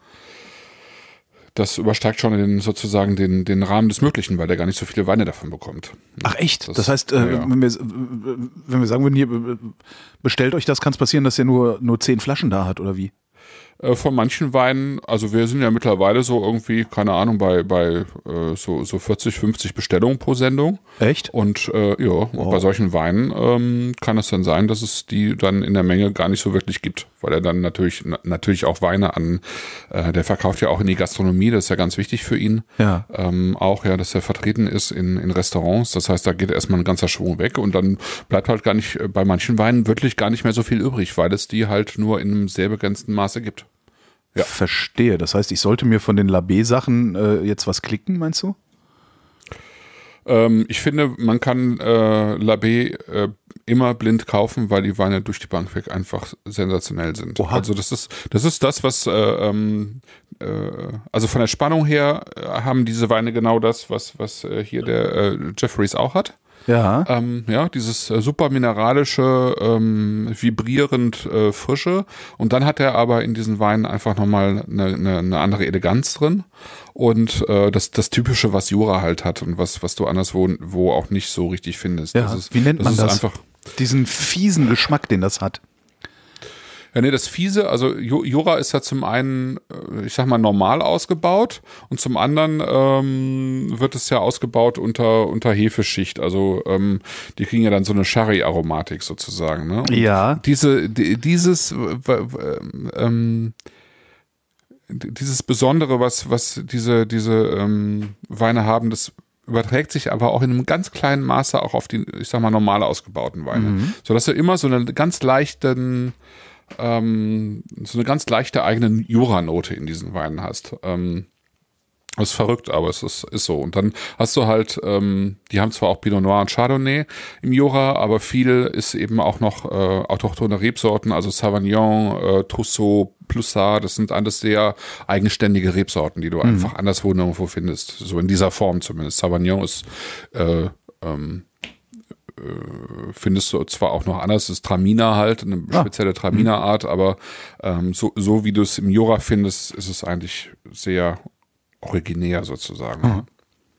das übersteigt schon den, sozusagen den, den Rahmen des Möglichen, weil der gar nicht so viele Weine davon bekommt. Ach echt? Das, das heißt, äh, ja. wenn, wir, wenn wir sagen würden, hier äh, bestellt euch das, kann es passieren, dass ihr nur, nur zehn Flaschen da hat oder wie? Äh, von manchen Weinen. Also wir sind ja mittlerweile so irgendwie, keine Ahnung, bei, bei äh, so, so 40, 50 Bestellungen pro Sendung. Echt? Und äh, ja, wow. bei solchen Weinen ähm, kann es dann sein, dass es die dann in der Menge gar nicht so wirklich gibt. Weil er dann natürlich, na, natürlich auch Weine an, äh, der verkauft ja auch in die Gastronomie, das ist ja ganz wichtig für ihn. Ja. Ähm, auch ja, dass er vertreten ist in, in Restaurants. Das heißt, da geht erstmal ein ganzer Schwung weg und dann bleibt halt gar nicht, äh, bei manchen Weinen wirklich gar nicht mehr so viel übrig, weil es die halt nur in einem sehr begrenzten Maße gibt. Ja. Verstehe. Das heißt, ich sollte mir von den Labé-Sachen äh, jetzt was klicken, meinst du? Ähm, ich finde, man kann äh, Labé äh, immer blind kaufen, weil die Weine durch die Bank weg einfach sensationell sind. Oha. Also das ist, das ist das, was äh, ähm, äh, also von der Spannung her äh, haben diese Weine genau das, was, was hier der Jefferies auch hat. Ja. Ähm, ja, dieses äh, super mineralische, ähm, vibrierend äh, frische. Und dann hat er aber in diesen Weinen einfach nochmal eine, eine, eine andere Eleganz drin. Und äh, das, das Typische, was Jura halt hat und was, was du anderswo wo auch nicht so richtig findest. Ja, ist, wie nennt man das? das? Einfach, diesen fiesen Geschmack, den das hat. Ja, nee, das Fiese, also Jura ist ja zum einen, äh, ich sag mal, normal ausgebaut und zum anderen ähm, wird es ja ausgebaut unter, unter Hefeschicht. Also ähm, die kriegen ja dann so eine Sherry-Aromatik sozusagen. Ne? ja. Diese, die, dieses, ähm, dieses Besondere, was, was diese, diese ähm, Weine haben, das überträgt sich aber auch in einem ganz kleinen Maße auch auf die, ich sag mal, normal ausgebauten Weine. Mhm. Sodass du immer so einen ganz leichten ähm, so eine ganz leichte eigene Jura-Note in diesen Weinen hast. Ähm, das ist verrückt, aber es ist, ist so. Und dann hast du halt, ähm, die haben zwar auch Pinot Noir und Chardonnay im Jura, aber viel ist eben auch noch äh, autochthone Rebsorten, also Sauvignon, äh, Trousseau, Plussard, das sind alles sehr eigenständige Rebsorten, die du mhm. einfach anderswo nirgendwo findest. So in dieser Form zumindest. Sauvignon ist äh, ähm, äh, findest du zwar auch noch anders, das ist Tramina halt, eine ah. spezielle Tramina-Art, mhm. aber ähm, so, so wie du es im Jura findest, ist es eigentlich sehr originär sozusagen.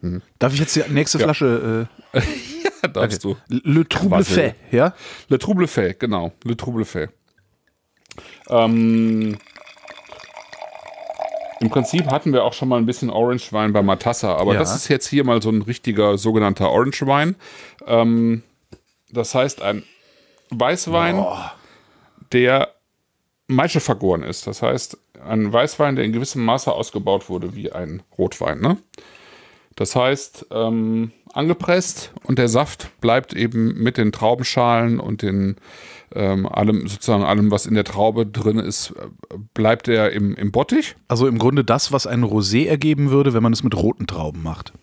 Mhm. Mhm. Darf ich jetzt die nächste ja. Flasche? Äh? ja, darfst okay. du. Le Trouble Fait, ja? Le Trouble Fait, genau. Le Trouble Fait. Ähm, Im Prinzip hatten wir auch schon mal ein bisschen Orange Wein bei Matassa, aber ja. das ist jetzt hier mal so ein richtiger sogenannter Orange Wein. Ähm, das heißt, ein Weißwein, oh. der Maische vergoren ist. Das heißt, ein Weißwein, der in gewissem Maße ausgebaut wurde wie ein Rotwein. Ne? Das heißt, ähm, angepresst und der Saft bleibt eben mit den Traubenschalen und den ähm, allem, sozusagen allem, was in der Traube drin ist, bleibt er im, im Bottich. Also im Grunde das, was ein Rosé ergeben würde, wenn man es mit roten Trauben macht.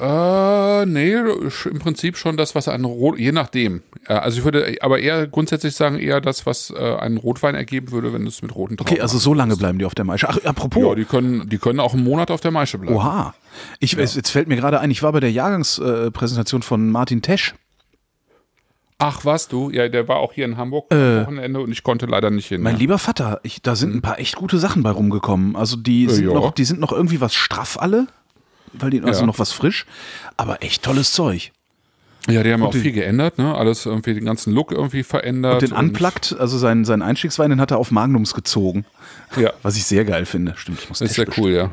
Äh, nee, im Prinzip schon das, was ein Rot, je nachdem. Äh, also ich würde aber eher grundsätzlich sagen, eher das, was äh, einen Rotwein ergeben würde, wenn es mit roten Trauben Okay, also so lange bleiben die auf der Maische. Ach, apropos. Ja, die können, die können auch einen Monat auf der Maische bleiben. Oha. Ich, ja. Jetzt fällt mir gerade ein, ich war bei der Jahrgangspräsentation von Martin Tesch. Ach, was du? Ja, der war auch hier in Hamburg äh, am Wochenende und ich konnte leider nicht hin. Mein ja. lieber Vater, ich, da sind mhm. ein paar echt gute Sachen bei rumgekommen. Also die äh, sind, ja. noch, die sind noch irgendwie was straff alle weil die also noch was frisch, aber echt tolles Zeug. Ja, die haben und auch viel geändert, ne? Alles irgendwie den ganzen Look irgendwie verändert. Und den anplagt, also seinen, seinen Einstiegswein, den hat er auf Magnums gezogen. Ja. Was ich sehr geil finde. Stimmt, ich muss Ist ja cool, ja.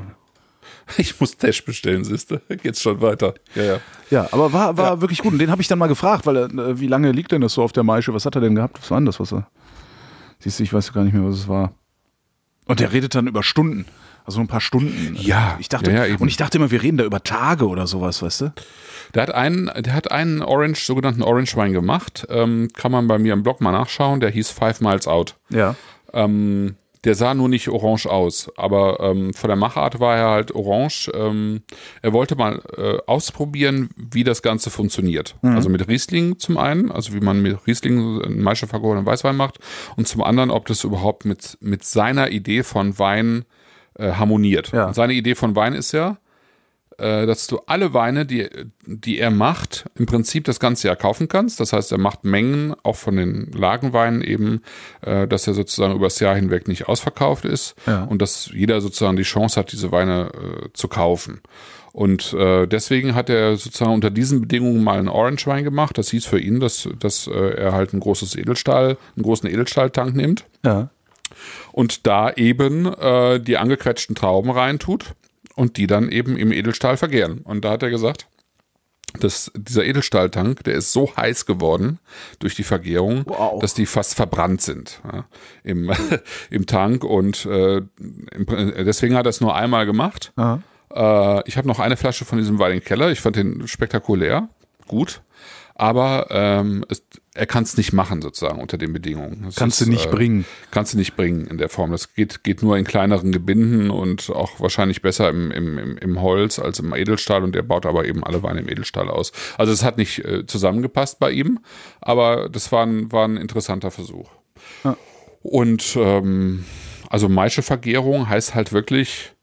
Ich muss Tash bestellen, siehste. Geht's schon weiter. Ja, ja. ja aber war, war ja. wirklich gut. Und den habe ich dann mal gefragt, weil äh, äh wie lange liegt denn das so auf der Maische? Was hat er denn gehabt? Was war denn das, was er? Siehst du, ich weiß gar nicht mehr, was es war. Und der redet dann über Stunden. Also ein paar Stunden. Ja. Ich dachte, ja, ja, und ich dachte immer, wir reden da über Tage oder sowas, weißt du? Der hat einen, der hat einen Orange, sogenannten Orange Wein gemacht. Ähm, kann man bei mir im Blog mal nachschauen. Der hieß Five Miles Out. Ja. Ähm, der sah nur nicht orange aus, aber ähm, von der Machart war er halt orange. Ähm, er wollte mal äh, ausprobieren, wie das Ganze funktioniert. Mhm. Also mit Riesling zum einen, also wie man mit Riesling einen Maischefagolen Weißwein macht und zum anderen, ob das überhaupt mit, mit seiner Idee von Wein äh, harmoniert. Ja. seine Idee von Wein ist ja, äh, dass du alle Weine, die, die er macht, im Prinzip das ganze Jahr kaufen kannst. Das heißt, er macht Mengen auch von den Lagenweinen eben, äh, dass er sozusagen über das Jahr hinweg nicht ausverkauft ist ja. und dass jeder sozusagen die Chance hat, diese Weine äh, zu kaufen. Und äh, deswegen hat er sozusagen unter diesen Bedingungen mal einen Orange Wein gemacht. Das hieß für ihn, dass, dass äh, er halt ein großes Edelstahl, einen großen Edelstahltank nimmt. Ja und da eben äh, die angequetschten Trauben reintut und die dann eben im Edelstahl vergehren. Und da hat er gesagt, dass dieser Edelstahltank, der ist so heiß geworden durch die Vergärung, wow. dass die fast verbrannt sind ja, im, im Tank. Und äh, deswegen hat er es nur einmal gemacht. Aha. Äh, ich habe noch eine Flasche von diesem Wein Keller. Ich fand den spektakulär, gut. Aber ähm, es, er kann es nicht machen, sozusagen, unter den Bedingungen. Das kannst ist, du nicht äh, bringen. Kannst du nicht bringen in der Form. Das geht, geht nur in kleineren Gebinden und auch wahrscheinlich besser im, im, im, Holz als im Edelstahl. Und er baut aber eben alle Weine im Edelstahl aus. Also es hat nicht äh, zusammengepasst bei ihm, aber das war ein, war ein interessanter Versuch. Ja. Und ähm, also Maische Vergärung heißt halt wirklich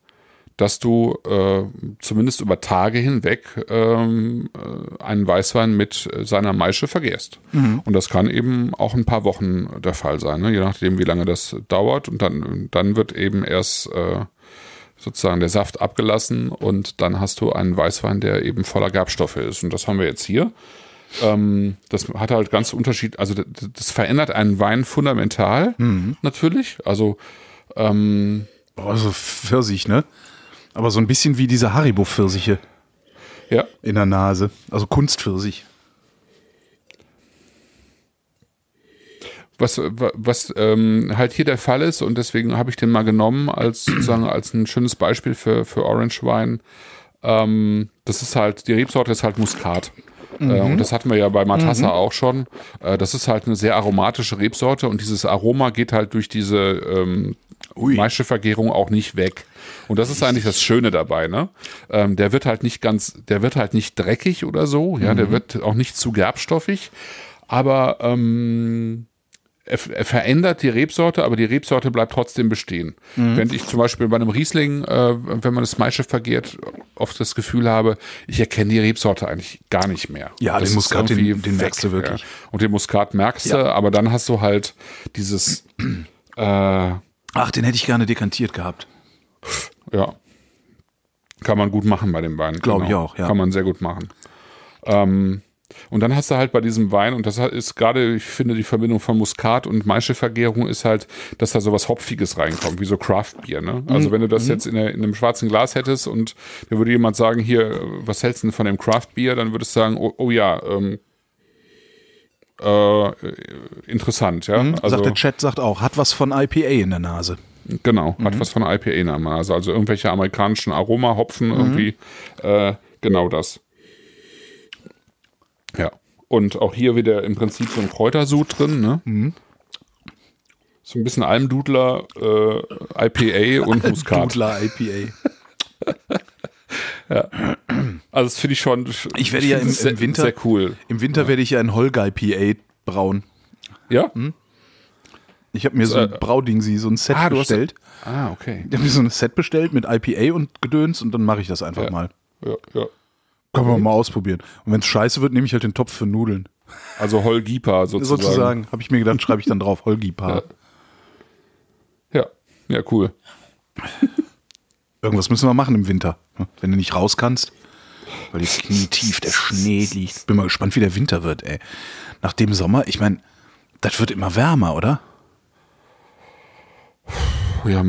dass du äh, zumindest über Tage hinweg ähm, äh, einen Weißwein mit seiner Maische vergehrst. Mhm. Und das kann eben auch ein paar Wochen der Fall sein, ne? je nachdem, wie lange das dauert. Und dann, dann wird eben erst äh, sozusagen der Saft abgelassen und dann hast du einen Weißwein, der eben voller Gerbstoffe ist. Und das haben wir jetzt hier. Ähm, das hat halt ganz Unterschied, also das, das verändert einen Wein fundamental mhm. natürlich. Also ähm, also so Pfirsich, ne? Aber so ein bisschen wie diese Haribo-Pfirsiche. Ja. In der Nase. Also Kunstpfirsich. Was, was ähm, halt hier der Fall ist, und deswegen habe ich den mal genommen als sozusagen als ein schönes Beispiel für, für Orange Wein. Ähm, das ist halt, die Rebsorte ist halt Muskat. Äh, mhm. und das hatten wir ja bei Matassa mhm. auch schon. Äh, das ist halt eine sehr aromatische Rebsorte und dieses Aroma geht halt durch diese, ähm, Ui. Maischevergärung auch nicht weg. Und das ist eigentlich das Schöne dabei, ne? Ähm, der wird halt nicht ganz, der wird halt nicht dreckig oder so, ja, mhm. der wird auch nicht zu gerbstoffig, aber ähm, er, er, verändert die Rebsorte, aber die Rebsorte bleibt trotzdem bestehen. Mhm. Wenn ich zum Beispiel bei einem Riesling, äh, wenn man das Maische vergärt, oft das Gefühl habe, ich erkenne die Rebsorte eigentlich gar nicht mehr. Ja, das den Muskat, den, den merkst du wirklich. Ja. Und den Muskat merkst ja. du, aber dann hast du halt dieses äh, Ach, den hätte ich gerne dekantiert gehabt. Ja. Kann man gut machen bei dem Wein. Glaube genau. ich auch, ja. Kann man sehr gut machen. Ähm, und dann hast du halt bei diesem Wein, und das ist gerade, ich finde, die Verbindung von Muskat und Maischevergärung ist halt, dass da sowas Hopfiges reinkommt, wie so Craft-Bier. Ne? Mhm, also wenn du das mhm. jetzt in, einem schwarzen Glas hättest und mir würde jemand sagen, hier, was hältst du denn von dem Craft-Bier? Dann würdest du sagen, oh, oh ja, ähm, äh, interessant, ja. Mhm, also, sagt der Chat sagt auch, hat was von IPA in der Nase. Genau, mhm. hat was von IPA in der Nase. Also irgendwelche amerikanischen Aromahopfen mhm. irgendwie. Äh, genau das. Ja. Und auch hier wieder im Prinzip so ein Kräutersud drin, ne? Mhm. So ein bisschen Almdudler, äh, IPA und Muskat. Almdudler IPA. ja. Also das finde ich schon. Ich werde ja im, sehr, im, Winter sehr cool. Im Winter ja. werde ich ja ein Holgai PA brauen. Ja. Hm? Ich habe mir so, ein äh, Brauding, so ein Set ah, bestellt. Hast, ah, okay. Ich habe mir so ein Set bestellt mit IPA und Gedöns und dann mache ich das einfach ja. mal. Ja, ja. Können wir mal ausprobieren. Und wenn es scheiße wird, nehme ich halt den Topf für Nudeln. Also Holgipa sozusagen. sozusagen, habe ich mir gedacht, schreibe ich dann drauf, Holgipa. Ja. ja, ja, cool. Irgendwas müssen wir machen im Winter, wenn du nicht raus kannst. Weil die Knie tief, der Schnee liegt. Bin mal gespannt, wie der Winter wird, ey. Nach dem Sommer, ich meine, das wird immer wärmer, oder? Ja,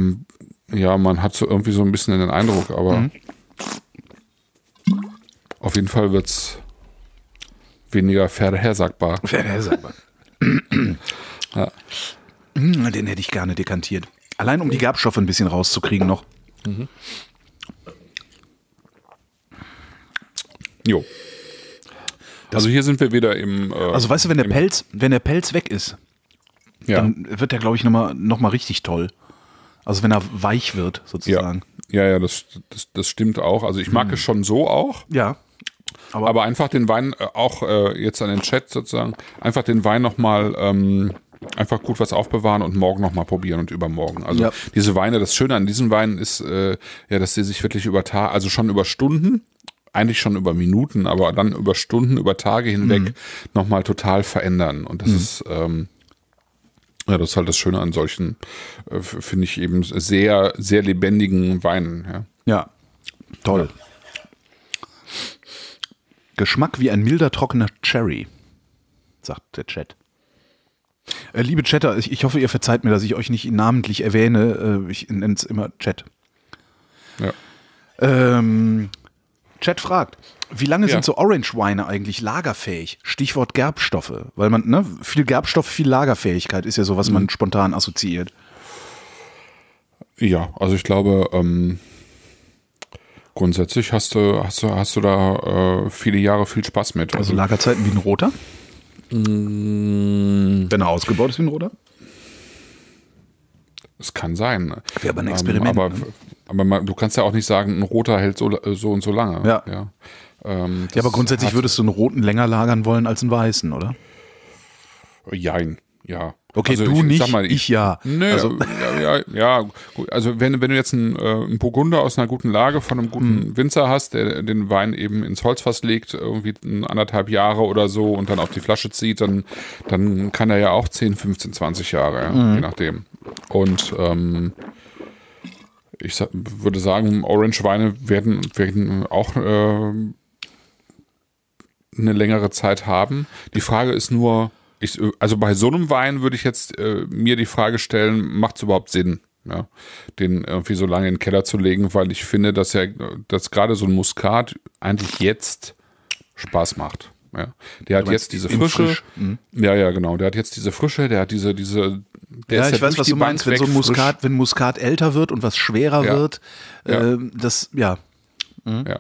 ja, man hat so irgendwie so ein bisschen den Eindruck, aber mhm. auf jeden Fall wird es weniger verhersagbar. Verhersagbar. ja. Hm, den hätte ich gerne dekantiert. Allein um die Gerbstoffe ein bisschen rauszukriegen noch. Mhm. Jo. Das also hier sind wir wieder im. Äh, also weißt du, wenn der Pelz, wenn der Pelz weg ist, ja. dann wird der, glaube ich, nochmal noch mal richtig toll. Also wenn er weich wird, sozusagen. Ja, ja, ja das, das, das, stimmt auch. Also ich mag hm. es schon so auch. Ja. Aber, aber einfach den Wein, äh, auch äh, jetzt an den Chat sozusagen, einfach den Wein nochmal. Ähm, einfach gut was aufbewahren und morgen nochmal probieren und übermorgen. Also ja. diese Weine, das Schöne an diesen Weinen ist äh, ja, dass sie sich wirklich über Tage, also schon über Stunden eigentlich schon über Minuten, aber dann über Stunden, über Tage hinweg mhm. nochmal total verändern. Und das mhm. ist, ähm, ja, das ist halt das Schöne an solchen, äh, finde ich eben sehr, sehr lebendigen Weinen. Ja, ja. toll. Ja. Geschmack wie ein milder, trockener Cherry, sagt der Chat. Äh, liebe Chatter, ich, ich, hoffe, ihr verzeiht mir, dass ich euch nicht namentlich erwähne. Äh, ich nenne es immer Chat. Ja. Ähm, Chat fragt, wie lange ja. sind so Orange-Weine eigentlich lagerfähig? Stichwort Gerbstoffe. Weil man, ne, viel Gerbstoff, viel Lagerfähigkeit ist ja so, was mhm. man spontan assoziiert. Ja, also ich glaube, ähm, grundsätzlich hast du, hast du, hast du da äh, viele Jahre viel Spaß mit. Also, also Lagerzeiten wie ein roter? Mm. Wenn er ausgebaut ist wie ein roter? Es kann sein. Wäre aber ein ähm, Experiment. Ähm, aber ne? Aber man, du kannst ja auch nicht sagen, ein roter hält so, äh, so und so lange. Ja. Ja, ähm, ja aber grundsätzlich würdest du einen roten länger lagern wollen als einen weißen, oder? Jein, ja. Okay, also du ich, nicht, mal, ich, ich, ja. Nö, also. ja, ja, ja. Also wenn, wenn du jetzt einen, äh, Burgunder aus einer guten Lage von einem guten hm. Winzer hast, der den Wein eben ins Holzfass legt, irgendwie anderthalb Jahre oder so und dann auf die Flasche zieht, dann, dann kann er ja auch 10, 15, 20 Jahre, ja, mhm. je nachdem. Und ähm, ich sa würde sagen, Orange-Weine werden, werden auch äh, eine längere Zeit haben. Die Frage ist nur, ich, also bei so einem Wein würde ich jetzt äh, mir die Frage stellen, macht es überhaupt Sinn? Ja, den irgendwie so lange in den Keller zu legen, weil ich finde, dass er, dass gerade so ein Muskat eigentlich jetzt Spaß macht. Ja. Der hat jetzt diese Frische. Mhm. Ja, ja, genau. Der hat jetzt diese Frische, der hat diese, diese der ja, ich ja weiß, was du meinst, wenn so Muskat, frisch. wenn Muskat älter wird und was schwerer ja. wird, äh, das, ja. Mhm. Ja.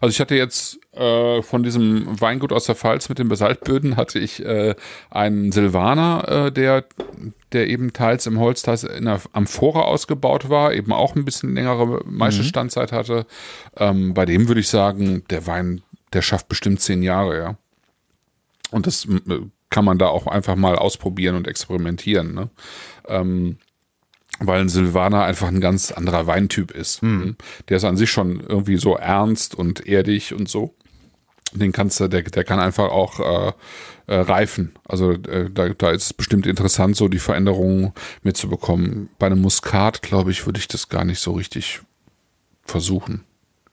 Also ich hatte jetzt äh, von diesem Weingut aus der Pfalz mit den Basaltböden hatte ich äh, einen Silvaner, äh, der, der eben teils im Holz, teils in der Amphora ausgebaut war, eben auch ein bisschen längere Maischestandzeit mhm. hatte. Ähm, bei dem würde ich sagen, der Wein, der schafft bestimmt zehn Jahre, ja. Und das äh, kann man da auch einfach mal ausprobieren und experimentieren. Ne? Ähm, weil ein Silvaner einfach ein ganz anderer Weintyp ist. Mhm. Der ist an sich schon irgendwie so ernst und erdig und so. Den kannst du, der, der kann einfach auch äh, äh, reifen. Also äh, da, da ist es bestimmt interessant, so die Veränderungen mitzubekommen. Bei einem Muskat, glaube ich, würde ich das gar nicht so richtig versuchen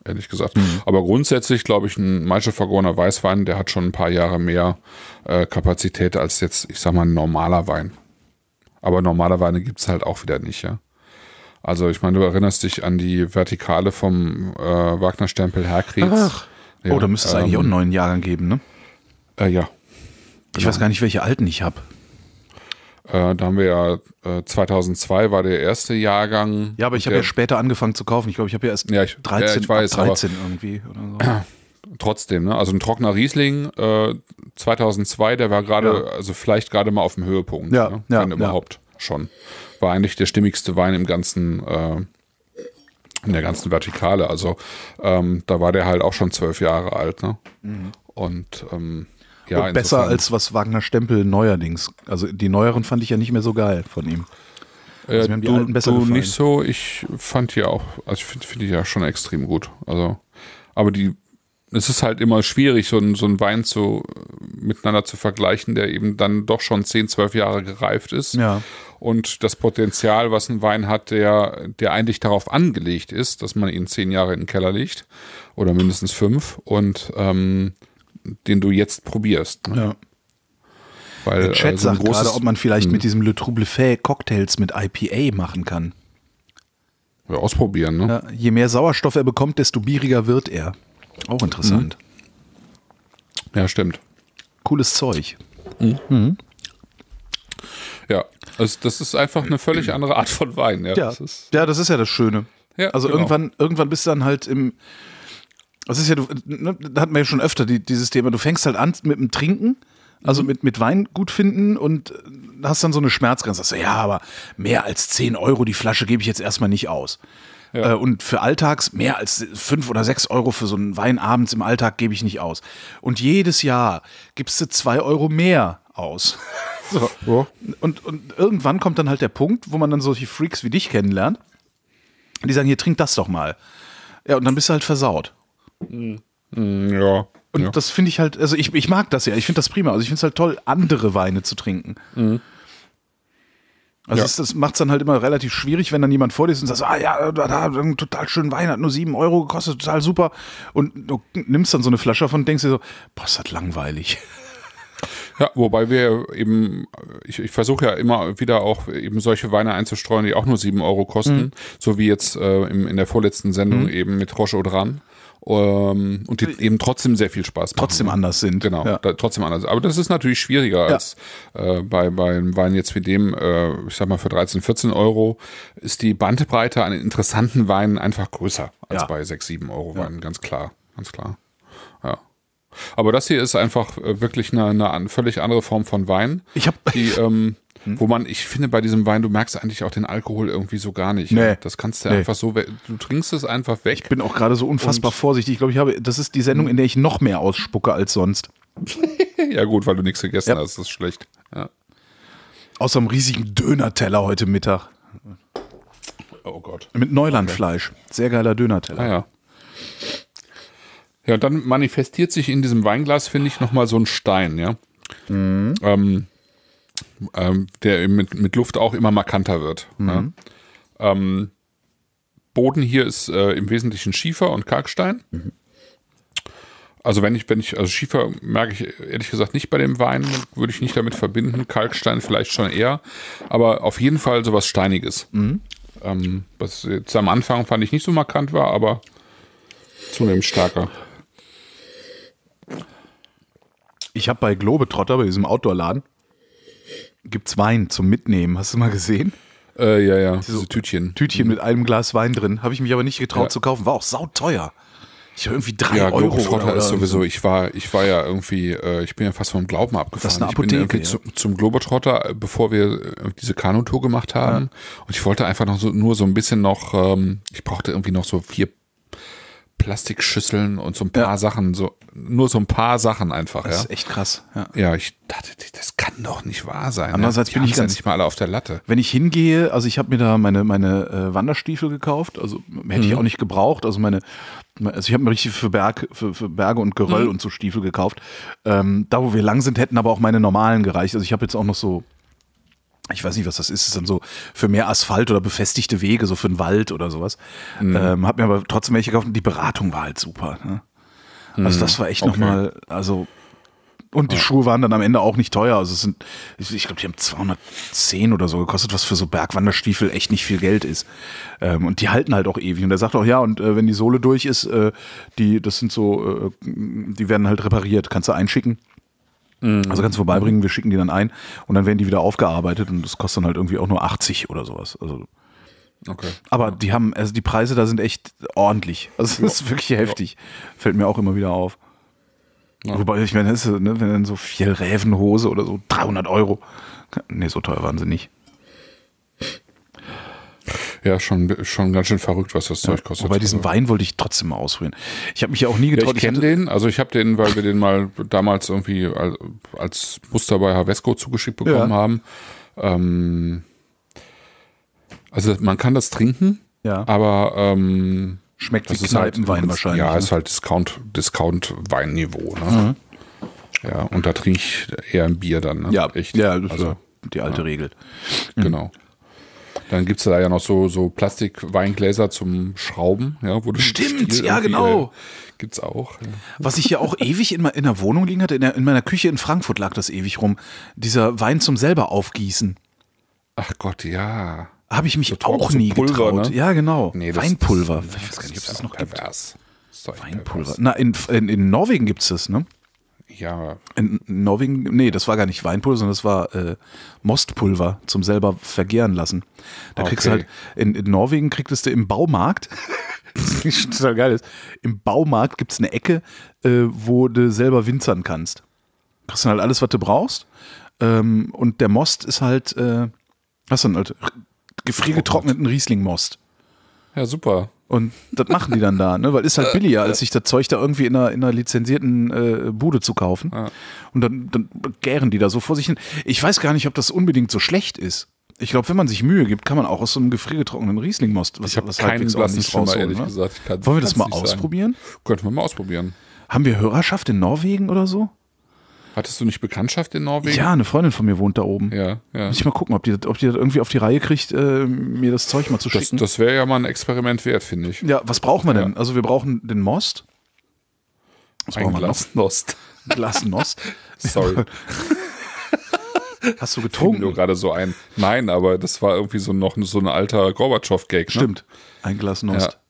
ehrlich gesagt. Mhm. Aber grundsätzlich glaube ich, ein Maischevergorener Weißwein, der hat schon ein paar Jahre mehr äh, Kapazität als jetzt, ich sag mal, ein normaler Wein. Aber normale Weine gibt es halt auch wieder nicht, ja. Also ich meine, du erinnerst dich an die Vertikale vom äh, Wagner-Stempel Herkriegs. Ach. Ja, oh, da müsste es ähm, eigentlich auch ähm, einen neuen Jahrgang geben, ne? Äh, ja. Genau. Ich weiß gar nicht, welche alten ich habe. Äh, da haben wir ja, äh, 2002 war der erste Jahrgang. Ja, aber ich habe ja später angefangen zu kaufen. Ich glaube, ich habe ja erst ja, ich, 13, ja, ich weiß, 13 irgendwie oder so. Trotzdem, ne? also ein trockener Riesling äh, 2002, der war gerade, ja. also vielleicht gerade mal auf dem Höhepunkt. Ja, ne? ja Wenn überhaupt schon. War eigentlich der stimmigste Wein im ganzen, äh, in der ganzen Vertikale. Also ähm, da war der halt auch schon zwölf Jahre alt. Ne? Mhm. Und ähm, ja, besser als was Wagner Stempel neuerdings. Also die neueren fand ich ja nicht mehr so geil von ihm. Also äh, du, du gefallen. nicht so, ich fand die auch, also ich finde find die ja schon extrem gut. Also, aber die, es ist halt immer schwierig, so, so einen Wein zu, miteinander zu vergleichen, der eben dann doch schon 10, 12 Jahre gereift ist. Ja. Und das Potenzial, was ein Wein hat, der, der eigentlich darauf angelegt ist, dass man ihn zehn Jahre in den Keller legt oder mindestens fünf und ähm, den du jetzt probierst. Ne? Ja. Weil, Der Chat äh, so sagt gerade, ob man vielleicht hm. mit diesem Le Trouble Fait Cocktails mit IPA machen kann. Ja, ausprobieren, ne? Ja, je mehr Sauerstoff er bekommt, desto bieriger wird er. Auch interessant. Mhm. Ja, stimmt. Cooles Zeug. Mhm. Mhm. Ja, also das ist einfach eine völlig andere Art von Wein. Ja, ja. Das, ist ja das, ist ja das Schöne. Ja, also genau. irgendwann, irgendwann bist du dann halt im, das ist ja, du, ne, da hatten wir ja schon öfter die, dieses Thema, du fängst halt an mit dem Trinken, also mhm. mit, mit Wein gut finden und hast dann so eine Schmerzgrenze. Sagst du, ja, aber mehr als 10 Euro die Flasche gebe ich jetzt erstmal nicht aus. Ja. Äh, und für Alltags mehr als 5 oder 6 Euro für so einen Wein abends im Alltag gebe ich nicht aus. Und jedes Jahr gibst du 2 Euro mehr aus. so. ja. und, und irgendwann kommt dann halt der Punkt, wo man dann solche Freaks wie dich kennenlernt. Die sagen, hier trink das doch mal. Ja, und dann bist du halt versaut. Mhm. Ja. Und ja. das finde ich halt, also ich, ich mag das ja, ich finde das prima. Also ich finde es halt toll, andere Weine zu trinken. Mhm. Also ja. das, das macht es dann halt immer relativ schwierig, wenn dann jemand vor dir ist und sagt, ah ja, da, da, total schönen Wein, hat nur 7 Euro gekostet, total super. Und du nimmst dann so eine Flasche davon und denkst dir so, boah, ist das langweilig. Ja, wobei wir eben, ich, ich versuche ja immer wieder auch eben solche Weine einzustreuen, die auch nur 7 Euro kosten, mhm. so wie jetzt äh, im, in der vorletzten Sendung mhm. eben mit Roche Odran ähm, und die eben trotzdem sehr viel Spaß machen. Trotzdem anders sind. Genau, ja. da, trotzdem anders. Aber das ist natürlich schwieriger ja. als äh, bei, bei einem Wein jetzt wie dem, äh, ich sag mal für 13, 14 Euro, ist die Bandbreite an interessanten Weinen einfach größer als ja. bei 6, 7 Euro Weinen, ganz klar, ganz klar. Ja. Aber das hier ist einfach äh, wirklich eine, eine völlig andere Form von Wein. Ich habe die ähm, hm. Wo man, ich finde, bei diesem Wein, du merkst eigentlich auch den Alkohol irgendwie so gar nicht. Nee. Das kannst du nee. einfach so, du trinkst es einfach weg. Ich bin auch gerade so unfassbar vorsichtig. Ich glaube, ich habe, das ist die Sendung, in der ich noch mehr ausspucke als sonst. ja, gut, weil du nichts gegessen ja. hast, das ist schlecht. Ja. Außer einem riesigen Dönerteller heute Mittag. Oh Gott. Mit Neulandfleisch. Okay. Sehr geiler Dönerteller. Ah, ja. Ja, und dann manifestiert sich in diesem Weinglas, finde ich, nochmal so ein Stein, ja. Mhm. Ähm, ähm, der mit, mit Luft auch immer markanter wird. Mhm. Ne? Ähm, Boden hier ist äh, im Wesentlichen Schiefer und Kalkstein. Mhm. Also wenn ich, wenn ich, also Schiefer merke ich ehrlich gesagt nicht bei dem Wein, würde ich nicht damit verbinden. Kalkstein vielleicht schon eher, aber auf jeden Fall sowas Steiniges. Mhm. Ähm, was jetzt am Anfang fand ich nicht so markant war, aber zunehmend stärker. Ich habe bei Globetrotter, bei diesem Outdoor-Laden, gibt's Wein zum Mitnehmen. Hast du mal gesehen? Äh, ja, ja, diese so Tütchen. Tütchen mhm. mit einem Glas Wein drin. Habe ich mich aber nicht getraut ja. zu kaufen. War auch sauteuer. Ich habe irgendwie drei ja, Euro. Ja, Globetrotter ist sowieso. Ich war, ich war ja irgendwie, äh, ich bin ja fast vom Glauben abgefahren. Das ist eine Apotheke, ich bin irgendwie ja. zu, zum Globetrotter, äh, bevor wir äh, diese Kanutour gemacht haben. Ja. Und ich wollte einfach noch so, nur so ein bisschen noch, ähm, ich brauchte irgendwie noch so vier Plastikschüsseln und so ein paar ja. Sachen, so nur so ein paar Sachen einfach. Das ja. ist echt krass. Ja. ja, ich dachte, das kann doch nicht wahr sein. Andererseits ja. bin ich ganz ja nicht mal alle auf der Latte. Wenn ich hingehe, also ich habe mir da meine meine äh, Wanderstiefel gekauft, also hätte mhm. ich auch nicht gebraucht, also meine also ich habe mir richtig für, Berg, für, für Berge und Geröll mhm. und so Stiefel gekauft. Ähm, da, wo wir lang sind, hätten aber auch meine normalen gereicht. Also ich habe jetzt auch noch so ich weiß nicht, was das ist, das ist dann so für mehr Asphalt oder befestigte Wege, so für den Wald oder sowas. Mhm. Ähm, hab mir aber trotzdem welche gekauft und die Beratung war halt super. Ne? Also mhm. das war echt okay. nochmal, also und die Schuhe waren dann am Ende auch nicht teuer. Also es sind, ich glaube, die haben 210 oder so gekostet, was für so Bergwanderstiefel echt nicht viel Geld ist. Ähm, und die halten halt auch ewig. Und er sagt auch, ja, und äh, wenn die Sohle durch ist, äh, die, das sind so, äh, die werden halt repariert, kannst du einschicken. Mhm. Also kannst du vorbeibringen, wir schicken die dann ein und dann werden die wieder aufgearbeitet und das kostet dann halt irgendwie auch nur 80 oder sowas. Also Okay. Aber die haben, also die Preise da sind echt ordentlich. Also das ist wirklich heftig. Fällt mir auch immer wieder auf. Ja. Wobei, ich meine, ne, wenn dann so viel Rävenhose oder so 300 Euro. Nee, so teuer waren sie nicht. Ja, schon, schon ganz schön verrückt, was das Zeug ja, kostet. Bei diesem Wein wollte ich trotzdem mal ausprobieren. Ich habe mich ja auch nie getraut. Ja, ich kenne den, also ich habe den, weil wir den mal damals irgendwie als Muster bei Havesco zugeschickt bekommen ja. haben. Ähm, also man kann das trinken, ja. aber ähm, schmeckt wie halt Kneipenwein halt, wahrscheinlich. Ja, ne? ist halt Discount, Discount Weinniveau. Ne? Mhm. Ja, und da trinke ich eher ein Bier dann. Ne? Ja, echt. Ja, das also, die alte ja. Regel. Genau. Dann gibt es da ja noch so, so Plastikweingläser zum Schrauben, ja, wo Stimmt, Stiel ja, äh, genau. Gibt es auch. Ja. Was ich ja auch ewig in, in der Wohnung liegen hatte, in, der, in meiner Küche in Frankfurt lag das ewig rum. Dieser Wein zum selber aufgießen. Ach Gott, ja. Habe ich mich so auch nie Pulver, getraut. Ne? Ja, genau. Nee, das, Weinpulver. Das, das, ich weiß gar nicht, ob es das noch pervers. gibt. Weinpulver. Na, in, in, in Norwegen gibt es das, ne? Ja. In Norwegen, nee, das war gar nicht Weinpulver, sondern das war äh, Mostpulver zum selber vergären lassen. Da okay. kriegst du halt, in, in Norwegen kriegst du im Baumarkt, das ist total geil ist, im Baumarkt gibt es eine Ecke, äh, wo du selber winzern kannst. Kriegst dann halt alles, was du brauchst. Ähm, und der Most ist halt, äh, hast dann halt gefriergetrockneten oh Riesling-Most. Ja, super. Und das machen die dann da, ne? weil ist halt äh, billiger, als äh. sich das Zeug da irgendwie in einer, in einer lizenzierten äh, Bude zu kaufen. Ja. Und dann, dann gären die da so vor sich hin. Ich weiß gar nicht, ob das unbedingt so schlecht ist. Ich glaube, wenn man sich Mühe gibt, kann man auch aus so einem gefriergetrockneten Rieslingmost was, was keinen halt nicht rausholen. Ehrlich ne? gesagt. Kann, Wollen wir das mal ausprobieren? Sagen. Könnten wir mal ausprobieren. Haben wir Hörerschaft in Norwegen oder so? Hattest du nicht Bekanntschaft in Norwegen? Ja, eine Freundin von mir wohnt da oben. Ja, ja. Muss ich mal gucken, ob die, ob die das irgendwie auf die Reihe kriegt, äh, mir das Zeug mal zu schicken. Das wäre ja mal ein Experiment wert, finde ich. Ja, was brauchen wir denn? Ja. Also wir brauchen den Most. Was ein brauchen Glas wir noch? Nost. Glas Nost. Sorry. Hast du getrunken? Fiel nur gerade so ein. Nein, aber das war irgendwie so noch so ein alter Gorbatschow-Gag. Ne? Stimmt. Ein Glas Nost. Ja.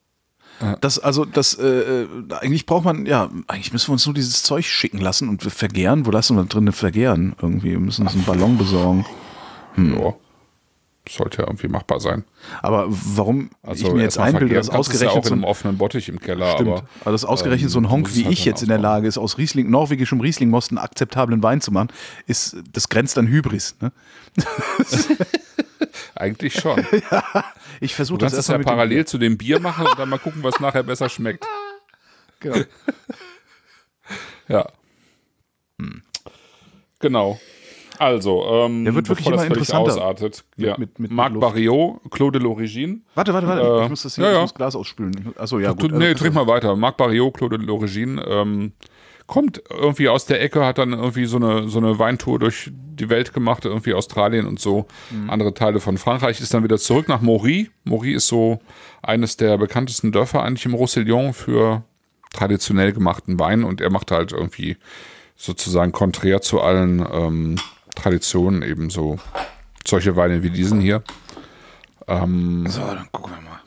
Ja. Das, also, das, äh, äh, eigentlich braucht man, ja, eigentlich müssen wir uns nur dieses Zeug schicken lassen und wir vergehren. Wo lassen wir drinnen vergehren? Irgendwie, wir müssen uns einen Ballon besorgen. Hm. Ja. Sollte ja irgendwie machbar sein. Aber warum also ich mir jetzt einbilde, dass ausgerechnet. Das ja auch in einem offenen Bottich im Keller. Stimmt. Aber, aber das ausgerechnet ähm, so ein Honk wie halt ich jetzt in der Lage ist, aus Riesling, norwegischem Riesling Most akzeptablen Wein zu machen, ist, das grenzt an Hybris. Ne? Eigentlich schon. ja, ich versuche das erstmal ja parallel zu dem Bier machen und dann mal gucken, was nachher besser schmeckt. Genau. ja. Hm. Genau. Also, ähm, Der wird wirklich immer interessanter. Ausartet. Mit, ja. mit, mit, Marc Barriot, Claude Lorigine. Warte, warte, warte, äh, ich muss das hier, ja, ja. Glas ausspülen. Achso, ja, gut. Nee, trink also, mal weiter. Marc Barriot, Claude Lorigine, ähm, kommt irgendwie aus der Ecke, hat dann irgendwie so eine, so eine Weintour durch die Welt gemacht, irgendwie Australien und so, mhm. andere Teile von Frankreich, ist dann wieder zurück nach Mori. Mori ist so eines der bekanntesten Dörfer eigentlich im Roussillon für traditionell gemachten Wein und er macht halt irgendwie sozusagen konträr zu allen ähm, Traditionen eben so solche Weine wie diesen hier. Ähm, so, dann gucken wir mal.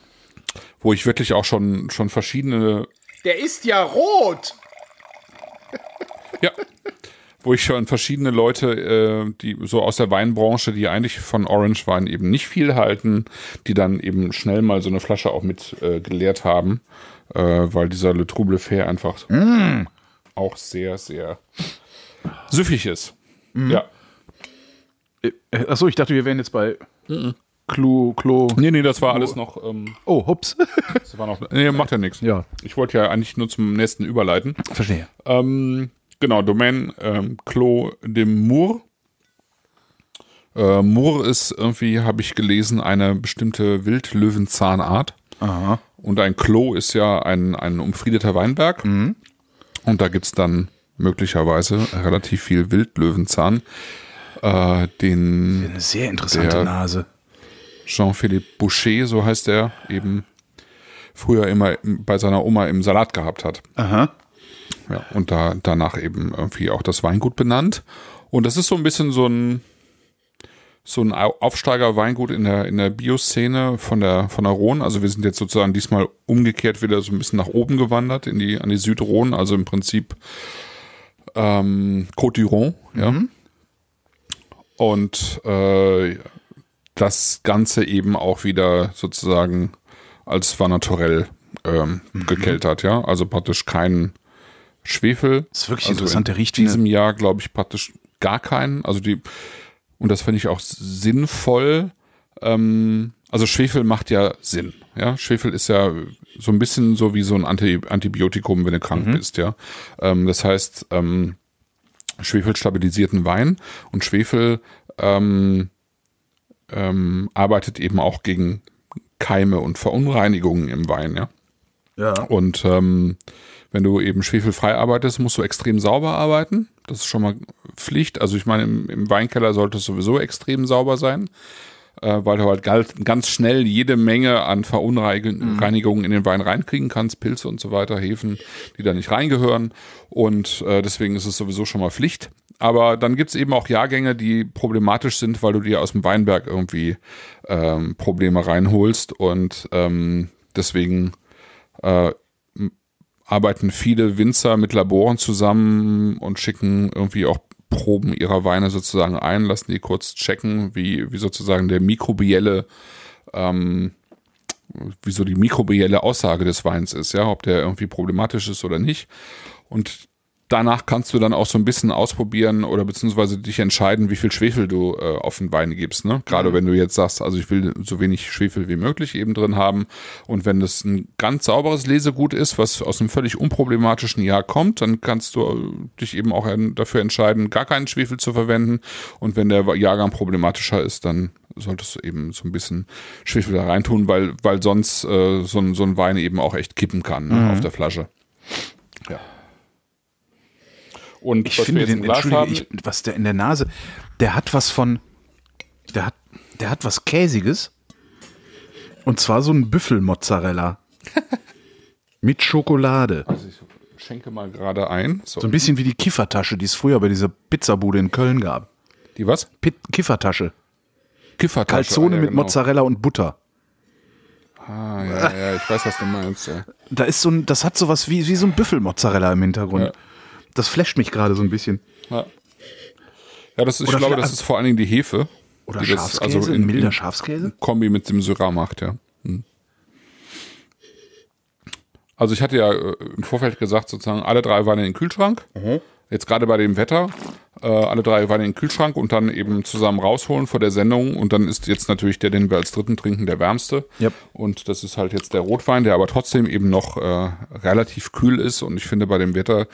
Wo ich wirklich auch schon, schon verschiedene. Der ist ja rot! Ja. Wo ich schon verschiedene Leute, äh, die so aus der Weinbranche, die eigentlich von Orange Wein eben nicht viel halten, die dann eben schnell mal so eine Flasche auch mit äh, geleert haben, äh, weil dieser Le Trouble Fair einfach mm. auch sehr, sehr süffig ist. Mm. Ja. Äh, äh, Achso, ich dachte, wir wären jetzt bei. Klo, Klo. Nee, nee, das war Klo. alles noch. Ähm, oh, hups. das war noch. Nee, macht ja nichts. Ja. Ich wollte ja eigentlich nur zum nächsten überleiten. Verstehe. Ähm, Genau, Domain ähm, Clos de Mur. Äh, Moor ist irgendwie, habe ich gelesen, eine bestimmte Wildlöwenzahnart. Aha. Und ein Klo ist ja ein, ein umfriedeter Weinberg. Mhm. Und da gibt es dann möglicherweise relativ viel Wildlöwenzahn. Äh, den, eine sehr interessante Nase. Jean-Philippe Boucher, so heißt er, eben früher immer bei seiner Oma im Salat gehabt hat. Aha ja. Und da, danach eben irgendwie auch das Weingut benannt. Und das ist so ein bisschen so ein, so ein Aufsteiger-Weingut in der, in der Bioszene von der, von der Rhone. Also wir sind jetzt sozusagen diesmal umgekehrt wieder so ein bisschen nach oben gewandert in die, an die Südrhone, also im Prinzip ähm, Côte du Rhône, ja. Mhm. Und äh, das Ganze eben auch wieder sozusagen als war naturell ähm, mhm. gekeltert, ja. Also praktisch kein Schwefel. Das ist wirklich also interessant, der riecht in diesem Jahr, glaube ich, praktisch gar keinen. Also die, und das finde ich auch sinnvoll. Ähm, also Schwefel macht ja Sinn. Ja, Schwefel ist ja so ein bisschen so wie so ein Anti Antibiotikum, wenn du krank mhm. bist. Ja, ähm, das heißt, ähm, Schwefel stabilisierten Wein und Schwefel ähm, ähm, arbeitet eben auch gegen Keime und Verunreinigungen im Wein. Ja. Ja. Und ähm, wenn du eben schwefelfrei arbeitest, musst du extrem sauber arbeiten. Das ist schon mal Pflicht. Also ich meine, im, im Weinkeller sollte es sowieso extrem sauber sein, äh, weil du halt ganz schnell jede Menge an Verunreinigungen mhm. in den Wein reinkriegen kannst, Pilze und so weiter, Hefen, die da nicht reingehören. Und äh, deswegen ist es sowieso schon mal Pflicht. Aber dann gibt es eben auch Jahrgänge, die problematisch sind, weil du dir aus dem Weinberg irgendwie ähm, Probleme reinholst. Und ähm, deswegen äh, arbeiten viele Winzer mit Laboren zusammen und schicken irgendwie auch Proben ihrer Weine sozusagen ein, lassen die kurz checken, wie, wie sozusagen der mikrobielle, ähm, wieso die mikrobielle Aussage des Weins ist, ja, ob der irgendwie problematisch ist oder nicht. Und danach kannst du dann auch so ein bisschen ausprobieren oder beziehungsweise dich entscheiden, wie viel Schwefel du äh, auf den Wein gibst. Ne? Gerade mhm. wenn du jetzt sagst, also ich will so wenig Schwefel wie möglich eben drin haben. Und wenn das ein ganz sauberes Lesegut ist, was aus einem völlig unproblematischen Jahr kommt, dann kannst du äh, dich eben auch dafür entscheiden, gar keinen Schwefel zu verwenden. Und wenn der Jahrgang problematischer ist, dann solltest du eben so ein bisschen Schwefel da reintun, weil, weil sonst äh, so, ein, so ein Wein eben auch echt kippen kann ne, mhm. auf der Flasche. Ja. Und ich finde den, Entschuldige, haben, ich, was der in der Nase, der hat was von, der hat, der hat was Käsiges. Und zwar so ein Büffelmozzarella. mit Schokolade. Also ich schenke mal gerade ein. So. so. ein bisschen wie die Kiffertasche, die es früher bei dieser Pizzabude in Köln gab. Die was? Pit Kiffertasche. Kiffertasche. Calzone ah, ja, mit genau. Mozzarella und Butter. Ah, ja, ja, ich weiß, was du meinst. Ja. Da ist so ein, das hat sowas wie, wie so ein Büffelmozzarella im Hintergrund. Ja das flasht mich gerade so ein bisschen. Ja, ja das ist, ich glaube, das ist vor allen Dingen die Hefe. Oder die Schafskäse, das, also in, milder Schafskäse. Kombi mit dem Syrah macht, ja. Hm. Also ich hatte ja äh, im Vorfeld gesagt, sozusagen, alle drei waren in den Kühlschrank. Mhm. Jetzt gerade bei dem Wetter, äh, alle drei waren in den Kühlschrank und dann eben zusammen rausholen vor der Sendung. Und dann ist jetzt natürlich der, den wir als dritten trinken, der wärmste. Yep. Und das ist halt jetzt der Rotwein, der aber trotzdem eben noch äh, relativ kühl ist. Und ich finde, bei dem Wetter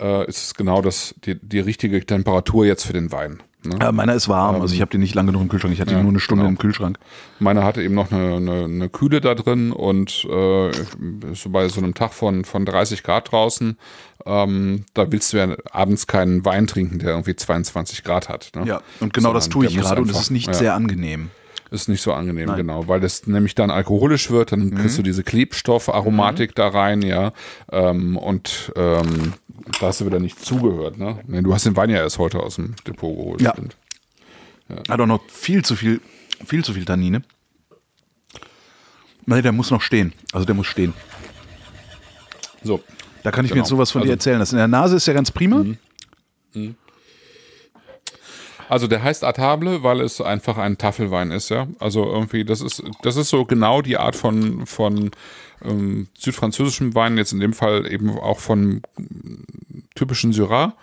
äh, ist es genau das, die, die richtige Temperatur jetzt für den Wein. Ne? Ja, äh, meiner ist warm, also ähm, also ich habe den nicht lange genug im Kühlschrank. Ich hatte ja, nur eine Stunde genau. im Kühlschrank. Meiner hatte eben noch eine, eine, eine Kühle da drin und äh, so bei so einem Tag von, von 30 Grad draußen, ähm, da willst du ja abends keinen Wein trinken, der irgendwie 22 Grad hat. Ne? Ja, und genau Sondern das tue ich gerade und es ist nicht ja. sehr angenehm. Ist nicht so angenehm, Nein. genau, weil es nämlich dann alkoholisch wird, dann mhm. kriegst du diese Klebstoffaromatik mhm. da rein, ja. Ähm, und ähm, da hast du wieder nicht zugehört, ne? Nee, du hast den Wein ja erst heute aus dem Depot geholt. Ja. Stimmt. ja. Hat auch noch viel zu viel, viel zu viel Tannine. Nein, der muss noch stehen. Also der muss stehen. So. Da kann ich genau. mir jetzt genau. sowas von also, dir erzählen Das In der Nase ist ja ganz prima. Mhm. Mhm. Also der heißt Atable, weil es einfach ein Tafelwein ist, ja. Also irgendwie, das ist, das ist so genau die Art von, von ähm, südfranzösischem Wein, jetzt in dem Fall eben auch von mm, typischen Syrah,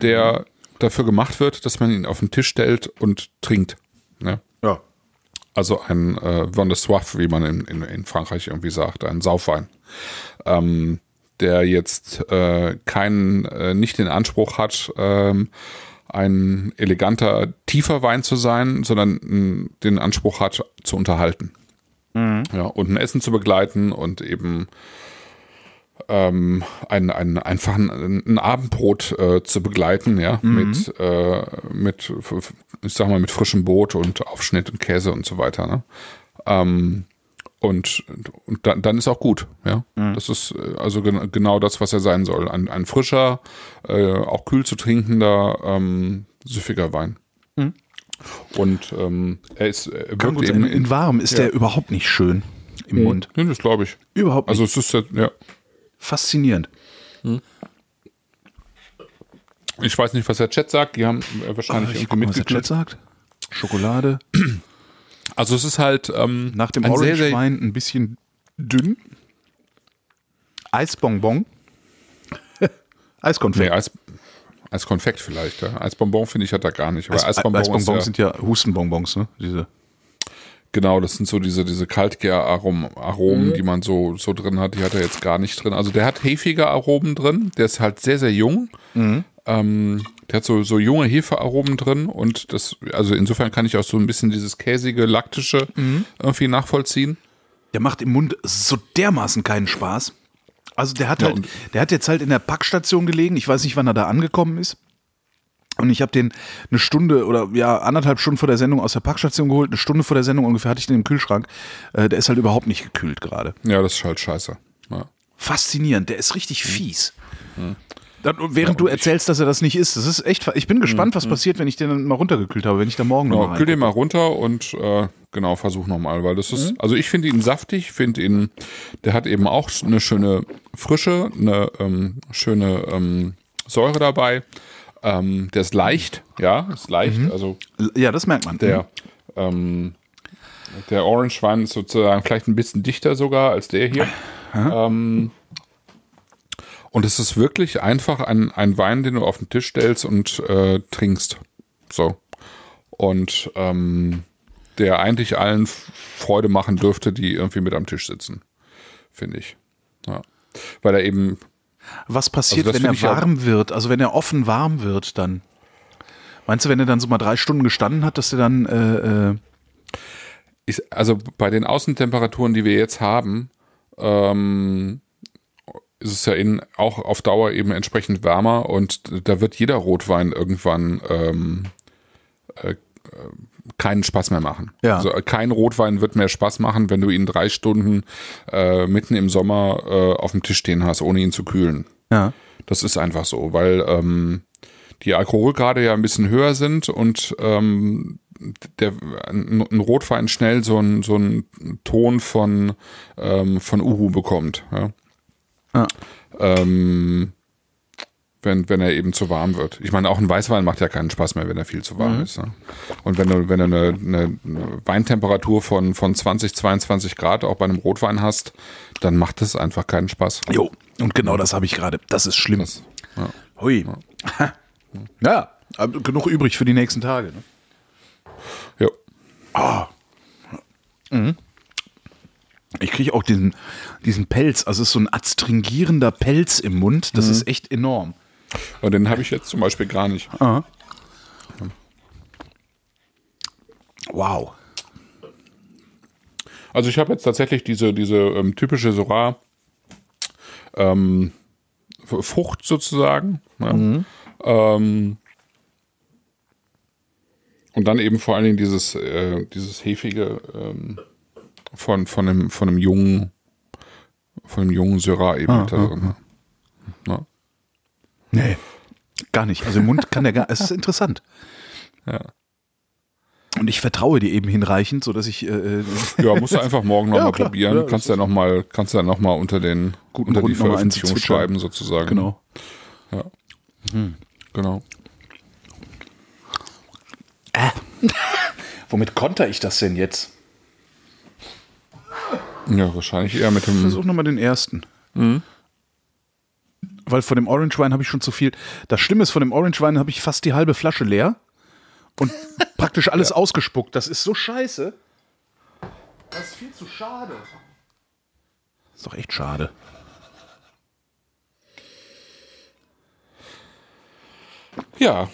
der dafür gemacht wird, dass man ihn auf den Tisch stellt und trinkt. Ne? Ja. Also ein äh, Vin de Soif, wie man in, in, in, Frankreich irgendwie sagt, ein Saufwein. Ähm, der jetzt äh, keinen, äh, nicht den Anspruch hat, ähm, ein eleganter, tiefer Wein zu sein, sondern hm, den Anspruch hat, zu unterhalten. Mhm. Ja, und ein Essen zu begleiten und eben ähm, einen, einen einfachen ein Abendbrot äh, zu begleiten, ja, mhm. mit, äh, mit, ich sag mal, mit frischem Brot und Aufschnitt und Käse und so weiter. Ne? Ähm, und, und dann, dann ist auch gut, ja. Mhm. Das ist äh, also gen genau das, was er sein soll. Ein, ein frischer, äh, auch kühl zu trinkender, ähm, süffiger Wein. Mhm. Und ähm, er ist er wirkt eben in, in warm ist ja. der überhaupt nicht schön im mhm. Mund. Nee, das glaube ich. Überhaupt also nicht. Also es ist ja. Faszinierend. Mhm. Ich weiß nicht, was der Chat sagt. Die haben wahrscheinlich oh, irgendwie mitgekriegt. Was der Chat sagt? Schokolade. Also es ist halt ähm, nach dem ein Orange sehr, Wein ein bisschen dünn. Eisbonbon. Eiskonfekt. Nee, Eis, Eiskonfekt vielleicht. Ja. Eisbonbon finde ich hat er gar nicht. Aber Eis, Eisbonbon, Eisbonbon ja, sind ja Hustenbonbons, ne? Diese. Genau, das sind so diese, diese Kaltgär-Aromen, Aromen, mhm. die man so, so drin hat. Die hat er jetzt gar nicht drin. Also der hat hefige Aromen drin. Der ist halt sehr, sehr jung. Mhm. Ähm, der hat so, so junge Hefearomen drin und das, also insofern kann ich auch so ein bisschen dieses käsige, laktische mhm. irgendwie nachvollziehen. Der macht im Mund so dermaßen keinen Spaß. Also der hat ja, halt, der hat jetzt halt in der Packstation gelegen. Ich weiß nicht, wann er da angekommen ist. Und ich habe den eine Stunde oder ja anderthalb Stunden vor der Sendung aus der Packstation geholt. Eine Stunde vor der Sendung ungefähr hatte ich den im Kühlschrank. Äh, der ist halt überhaupt nicht gekühlt gerade. Ja, das ist halt scheiße. Ja. Faszinierend. Der ist richtig mhm. fies. Mhm. Dann, während ja, du erzählst, dass er das nicht ist. Das ist echt. Ich bin gespannt, mhm, was mhm. passiert, wenn ich den mal runtergekühlt habe, wenn ich da morgen genau, noch. Kühl den mal runter und äh, genau, versuch nochmal, weil das ist. Mhm. Also ich finde ihn saftig, finde ihn, der hat eben auch eine schöne Frische, eine ähm, schöne ähm, Säure dabei. Ähm, der ist leicht, ja, ist leicht. Mhm. Also, ja, das merkt man. Der, mhm. ähm, der Orange Wein ist sozusagen vielleicht ein bisschen dichter sogar als der hier. Mhm. Ähm, und es ist wirklich einfach ein, ein Wein, den du auf den Tisch stellst und äh, trinkst. So. Und ähm, der eigentlich allen Freude machen dürfte, die irgendwie mit am Tisch sitzen. Finde ich. Ja. Weil er eben. Was passiert, also wenn er warm ja wird? Also wenn er offen warm wird, dann. Meinst du, wenn er dann so mal drei Stunden gestanden hat, dass er dann. Äh, äh ich, also bei den Außentemperaturen, die wir jetzt haben, ähm, ist es ja innen auch auf Dauer eben entsprechend wärmer und da wird jeder Rotwein irgendwann ähm, äh, äh keinen Spaß mehr machen. Ja. Also äh, kein Rotwein wird mehr Spaß machen, wenn du ihn drei Stunden äh, mitten im Sommer äh, auf dem Tisch stehen hast, ohne ihn zu kühlen. Ja. Das ist einfach so, weil ähm, die Alkoholgrade ja ein bisschen höher sind und ähm, der, ein, ein Rotwein schnell so einen so Ton von, ähm, von Uhu bekommt. Ja? Ähm, wenn, wenn er eben zu warm wird. Ich meine, auch ein Weißwein macht ja keinen Spaß mehr, wenn er viel zu warm mhm. ist. Ne? Und wenn du, wenn du eine, eine Weintemperatur von, von 20, 22 Grad auch bei einem Rotwein hast, dann macht das einfach keinen Spaß. Jo, und genau das habe ich gerade. Das ist schlimm. Das, ja. Hui. Ja. ja, genug übrig für die nächsten Tage. Ne? Jo. Ah. Oh. Mhm. Ich kriege auch diesen, diesen Pelz, also es ist so ein adstringierender Pelz im Mund, das mhm. ist echt enorm. Und den habe ich jetzt zum Beispiel gar nicht. Aha. Wow. Also ich habe jetzt tatsächlich diese, diese ähm, typische Sora ähm, Frucht sozusagen. Ja. Ne? Mhm. Ähm, und dann eben vor allen Dingen dieses, äh, dieses hefige ähm, von, von, einem, von einem jungen, von einem jungen Syrah eben ah, ah, Ah. Ne? Nee, gar nicht. Also im Mund kann der gar Es ist interessant. Ja. Und ich vertraue dir eben hinreichend, sodass ich. Äh, äh ja, musst du einfach morgen nochmal ja, mal probieren. Ja, kannst ja nochmal, kannst ja nochmal unter den guten unter Grund die Veröffentlichung schreiben, sozusagen. Genau. Ja. Mhm. Genau. Äh. Womit konter ich das denn jetzt? Ja, wahrscheinlich eher mit dem. Ich versuche nochmal den ersten. Mhm. Weil von dem Orange Wein habe ich schon zu viel. Das Schlimme ist, von dem Orange Wein habe ich fast die halbe Flasche leer und praktisch alles ja. ausgespuckt. Das ist so scheiße. Das ist viel zu schade. ist doch echt schade. Ja.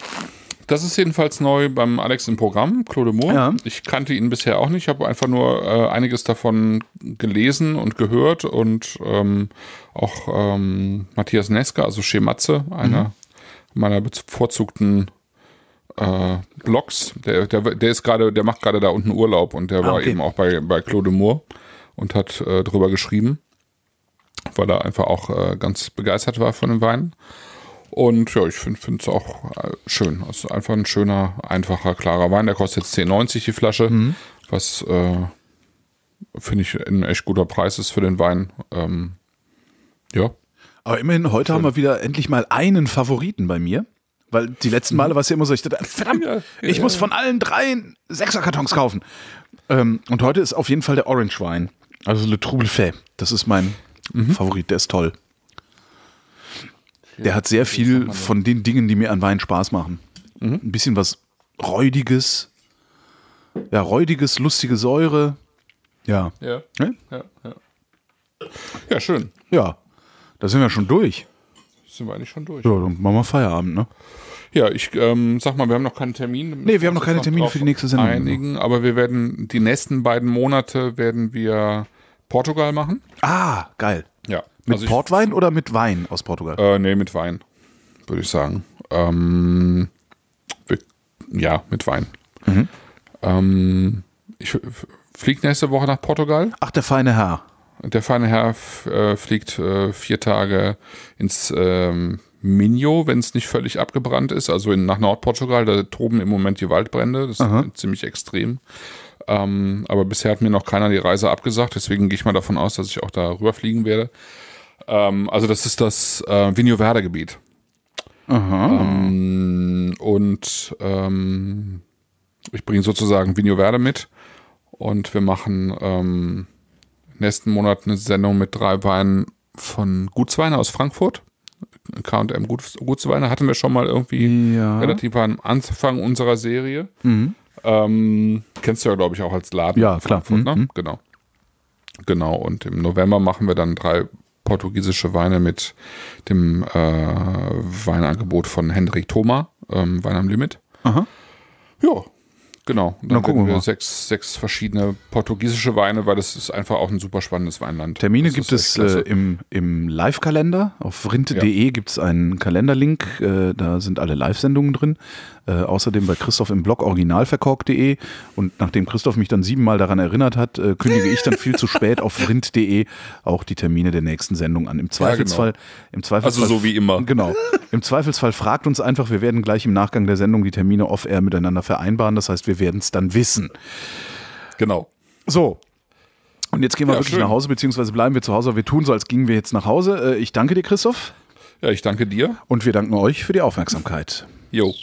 Das ist jedenfalls neu beim Alex im Programm, Claude Moore. Ja. Ich kannte ihn bisher auch nicht, Ich habe einfach nur äh, einiges davon gelesen und gehört und ähm, auch ähm, Matthias Neska, also Schematze, einer mhm. meiner bevorzugten äh, Blogs. Der, der, der ist gerade, der macht gerade da unten Urlaub und der ah, war eben auch bei, bei Claude Moore und hat äh, drüber geschrieben, weil er einfach auch äh, ganz begeistert war von dem Wein. Und ja, ich finde es auch äh, schön. Es also ist einfach ein schöner, einfacher, klarer Wein. Der kostet jetzt 10,90 die Flasche, mhm. was äh, finde ich ein echt guter Preis ist für den Wein. Ähm, ja. Aber immerhin, heute schön. haben wir wieder endlich mal einen Favoriten bei mir. Weil die letzten mhm. Male war es ja immer so, ich dachte, verdammt, ja, ja, ich ja. muss von allen drei Sechserkartons kaufen. Ähm, und heute ist auf jeden Fall der Orange Wein. Also Le Trouble Fay. Das ist mein mhm. Favorit, der ist toll. Der hat sehr viel von den Dingen, die mir an Wein Spaß machen. Mhm. Ein bisschen was Räudiges. Ja, räudiges, lustige Säure. Ja. Ja. Ja, ja, ja. ja schön. Ja. Da sind wir schon durch. Sind wir eigentlich schon durch. Ja, dann machen wir Feierabend, ne? Ja, ich ähm, sag mal, wir haben noch keinen Termin. Nee, wir haben noch keine Termine für die nächste Sendung. Genau. Einigen, aber wir werden die nächsten beiden Monate werden wir Portugal machen. Ah, geil. Ja. Mit also Portwein ich, oder mit Wein aus Portugal? Äh, nee, mit Wein, würde ich sagen. Ähm, ja, mit Wein. Mhm. Ähm, ich fliege nächste Woche nach Portugal. Ach, der feine Herr. Der feine Herr äh, fliegt äh, vier Tage ins ähm, Minho, wenn es nicht völlig abgebrannt ist, also in, nach Nordportugal. Da toben im Moment die Waldbrände. Das Aha. ist ziemlich extrem. Ähm, aber bisher hat mir noch keiner die Reise abgesagt, deswegen gehe ich mal davon aus, dass ich auch da rüberfliegen werde. Ähm, also das ist das äh, Vinio Verde Gebiet. Aha. Ähm, und ähm, ich bringe sozusagen Vigno Verde mit und wir machen ähm, nächsten Monat eine Sendung mit drei Weinen von Gutsweine aus Frankfurt. KM Gutsweine hatten wir schon mal irgendwie ja. relativ am Anfang unserer Serie. Mhm. Ähm, kennst du ja, glaube ich, auch als Laden. Ja, klar. Frankfurt, ne? Mhm, mhm. Genau. Genau, und im November machen wir dann drei portugiesische Weine mit dem äh, Weinangebot von Hendrik Thoma, ähm, Wein am Limit. Aha. Ja, genau. Und dann gucken wir, wir sechs, sechs verschiedene portugiesische Weine, weil das ist einfach auch ein super spannendes Weinland. Termine das gibt es äh, im, im Live-Kalender. Auf rinte.de ja. gibt es einen Kalenderlink. Äh, da sind alle Live-Sendungen drin. Äh, außerdem bei Christoph im Blog originalverkork.de und nachdem Christoph mich dann siebenmal daran erinnert hat, äh, kündige ich dann viel zu spät auf rind.de auch die Termine der nächsten Sendung an. Im Zweifelsfall, ja, genau. im Zweifelsfall. Also so wie immer. Genau. Im Zweifelsfall fragt uns einfach, wir werden gleich im Nachgang der Sendung die Termine off-air miteinander vereinbaren. Das heißt, wir werden es dann wissen. Genau. So, und jetzt gehen wir ja, wirklich schön. nach Hause, beziehungsweise bleiben wir zu Hause. Wir tun so, als gingen wir jetzt nach Hause. Äh, ich danke dir, Christoph. Ja, ich danke dir. Und wir danken euch für die Aufmerksamkeit. Jo.